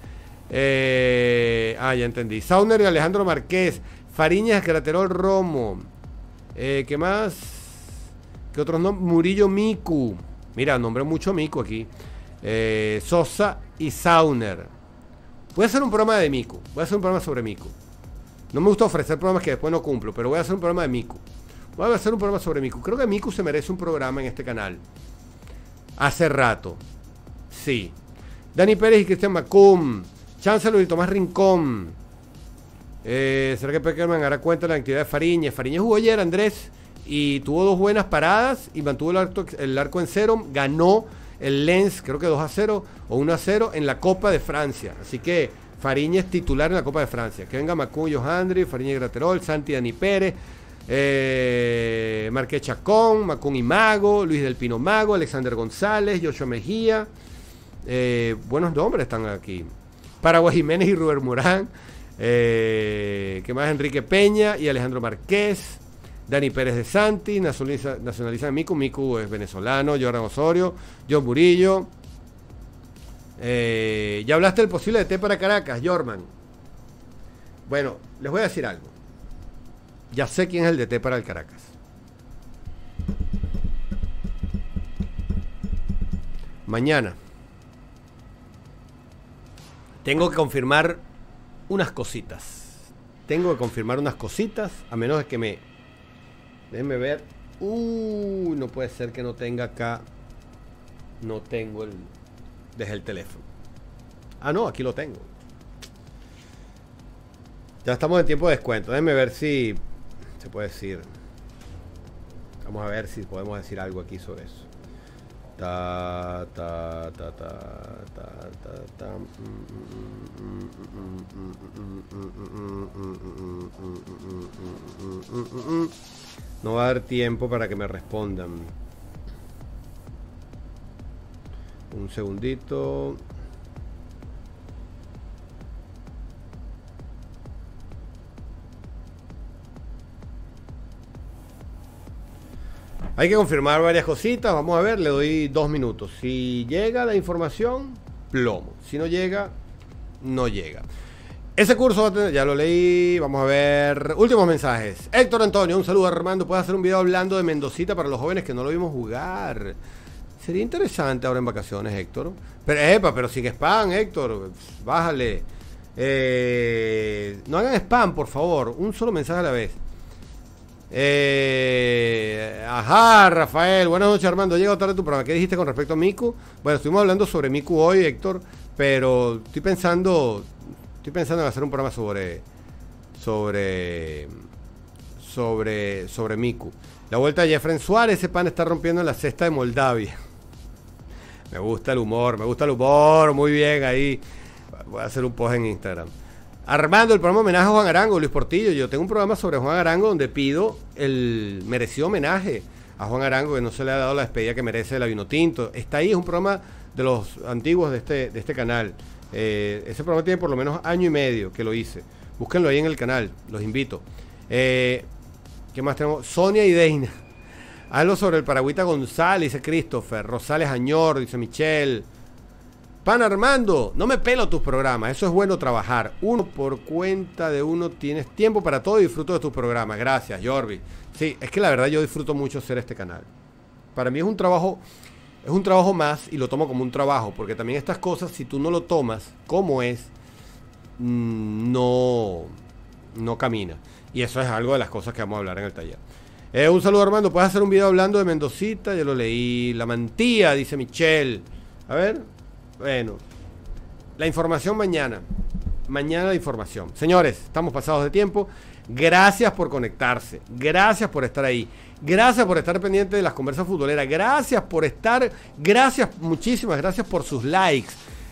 Eh, ah, ya entendí. Sauner y Alejandro Marqués. Fariñas, Graterol Romo. Eh, ¿Qué más? ¿Qué otros nombres? Murillo Miku. Mira, nombré mucho Miku aquí. Eh, Sosa y Sauner. Voy a hacer un programa de Miku. Voy a hacer un programa sobre Miku. No me gusta ofrecer programas que después no cumplo, pero voy a hacer un programa de Miku. Voy a hacer un programa sobre Miku. Creo que Miku se merece un programa en este canal hace rato. Sí. Dani Pérez y Cristian Macum. Chancellor y Tomás Rincón. Eh, ¿Será que Peckerman hará cuenta de la actividad de Fariñez? Fariñez jugó ayer, Andrés, y tuvo dos buenas paradas y mantuvo el arco, en cero. Ganó el Lens, creo que 2 a 0 o 1 a 0 en la Copa de Francia. Así que Fariñez titular en la Copa de Francia. Que venga Macum, Johandri, Fariñez Graterol, Santi Dani Pérez. Eh, Marqués Chacón, Macón y Mago, Luis del Pino Mago, Alexander González, Yoshua Mejía. Eh, buenos nombres están aquí. Paraguay Jiménez y Rubén Morán. que eh, ¿Qué más? Enrique Peña y Alejandro Marqués. Dani Pérez de Santi, nacionaliza, nacionaliza Miku, Miku es venezolano, Jorge Osorio, John Murillo. ya hablaste del posible de té para Caracas, Jorman. Bueno, les voy a decir algo. Ya sé quién es el DT para el Caracas. Mañana. Tengo que confirmar unas cositas. Tengo que confirmar unas cositas. A menos de que me. Déjenme ver. Uy, no puede ser que no tenga acá. No tengo el. Desde el teléfono. Ah, no, aquí lo tengo. Ya estamos en tiempo de descuento. Déjenme ver si puede decir? Vamos a ver si podemos decir algo aquí sobre eso. No va a dar tiempo para que me respondan. Un segundito. Hay que confirmar varias cositas. Vamos a ver, le doy dos minutos. Si llega la información, plomo. Si no llega, no llega. Ese curso va a tener, ya lo leí, vamos a ver. Últimos mensajes. Héctor Antonio, un saludo Armando. Puedes hacer un video hablando de Mendocita para los jóvenes que no lo vimos jugar. Sería interesante ahora en vacaciones, Héctor. Pero, epa, pero sin spam, Héctor. Bájale. Eh, no hagan spam, por favor. Un solo mensaje a la vez. Eh, ajá, Rafael, buenas noches Armando, llega tarde tu programa. ¿Qué dijiste con respecto a Miku? Bueno, estuvimos hablando sobre Miku hoy, Héctor, pero estoy pensando, estoy pensando en hacer un programa sobre, sobre, sobre, sobre Miku. La vuelta de Jeffrey Suárez, ese pan está rompiendo la cesta de Moldavia. (laughs) Me gusta el humor, me gusta el humor, muy bien ahí. Voy a hacer un post en Instagram. Armando, el programa homenaje a Juan Arango, Luis Portillo. Yo tengo un programa sobre Juan Arango donde pido el merecido homenaje a Juan Arango, que no se le ha dado la despedida que merece el la tinto. Está ahí, es un programa de los antiguos de este, de este canal. Eh, ese programa tiene por lo menos año y medio que lo hice. Búsquenlo ahí en el canal, los invito. Eh, ¿Qué más tenemos? Sonia y Deina. Hazlo sobre el Paragüita González, dice Christopher. Rosales Añor, dice Michelle. Pan Armando, no me pelo tus programas, eso es bueno trabajar. Uno por cuenta de uno tienes tiempo para todo y disfruto de tus programas. Gracias, Jordi. Sí, es que la verdad yo disfruto mucho hacer este canal. Para mí es un trabajo, es un trabajo más y lo tomo como un trabajo, porque también estas cosas, si tú no lo tomas como es, mm, no, no camina. Y eso es algo de las cosas que vamos a hablar en el taller. Eh, un saludo Armando, puedes hacer un video hablando de Mendocita, ya lo leí. La mantía, dice Michelle. A ver, bueno, la información mañana. Mañana la información. Señores, estamos pasados de tiempo. Gracias por conectarse. Gracias por estar ahí. Gracias por estar pendiente de las conversas futboleras. Gracias por estar. Gracias, muchísimas gracias por sus likes.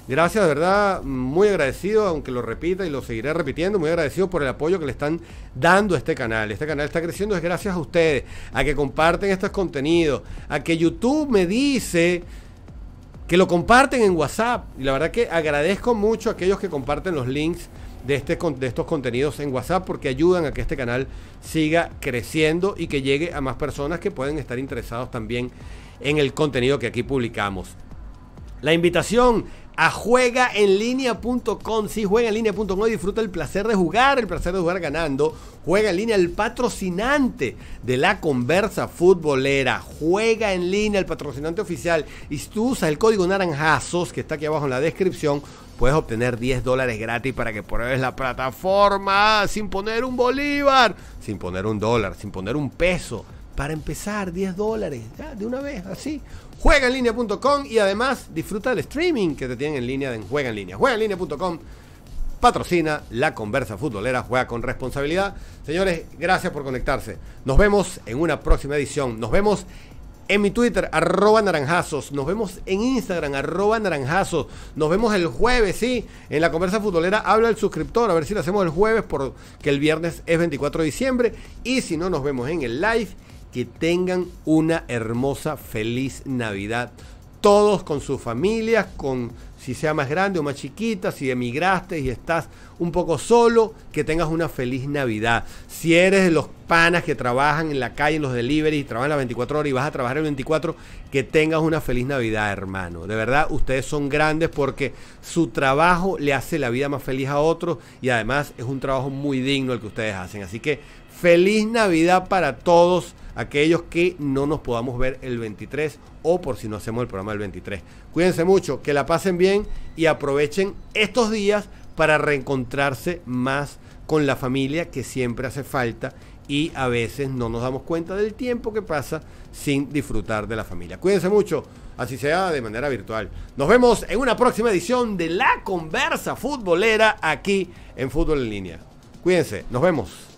Gracias, de verdad, muy agradecido, aunque lo repita y lo seguiré repitiendo, muy agradecido por el apoyo que le están dando a este canal. Este canal está creciendo, es gracias a ustedes, a que comparten estos contenidos, a que YouTube me dice que lo comparten en WhatsApp. Y la verdad que agradezco mucho a aquellos que comparten los links de, este, estos contenidos en WhatsApp porque ayudan a que este canal siga creciendo y que llegue a más personas que pueden estar interesados también en el contenido que aquí publicamos. La invitación a juegaenlinea.com. en juegaenlinea.com y disfruta el placer de jugar, el placer de jugar ganando. Juega en línea, el patrocinante de la conversa futbolera. Juega en línea, el patrocinante oficial. Y si tú usas el código naranjazos, que está aquí abajo en la descripción, puedes obtener 10 dólares gratis para que pruebes la plataforma sin poner un bolívar, sin poner un dólar, sin poner un peso. Para empezar, 10 dólares, ya, de una vez, así. Juega en línea.com y además disfruta del streaming que te tienen en línea de Juega en línea. Juega en línea.com patrocina la conversa futbolera, juega con responsabilidad. Señores, gracias por conectarse. Nos vemos en una próxima edición. Nos vemos en mi Twitter, arroba naranjazos. Nos vemos en Instagram, arroba naranjazos. Nos vemos el jueves, sí. En la conversa futbolera habla el suscriptor. A ver si lo hacemos el jueves, porque el viernes es 24 de diciembre. Y si no, nos vemos en el live que tengan una hermosa, feliz Navidad. Todos con sus familias, con si sea más grande o más chiquita, si emigraste y estás un poco solo, que tengas una feliz Navidad. Si eres de los panas que trabajan en la calle, en los delivery, y trabajan las 24 horas y vas a trabajar el 24, que tengas una feliz Navidad, hermano. De verdad, ustedes son grandes porque su trabajo le hace la vida más feliz a otros y además es un trabajo muy digno el que ustedes hacen. Así que Feliz Navidad para todos aquellos que no nos podamos ver el 23 o por si no hacemos el programa el 23. Cuídense mucho, que la pasen bien y aprovechen estos días para reencontrarse más con la familia que siempre hace falta y a veces no nos damos cuenta del tiempo que pasa sin disfrutar de la familia. Cuídense mucho, así sea de manera virtual. Nos vemos en una próxima edición de La Conversa Futbolera aquí en Fútbol en Línea. Cuídense, nos vemos.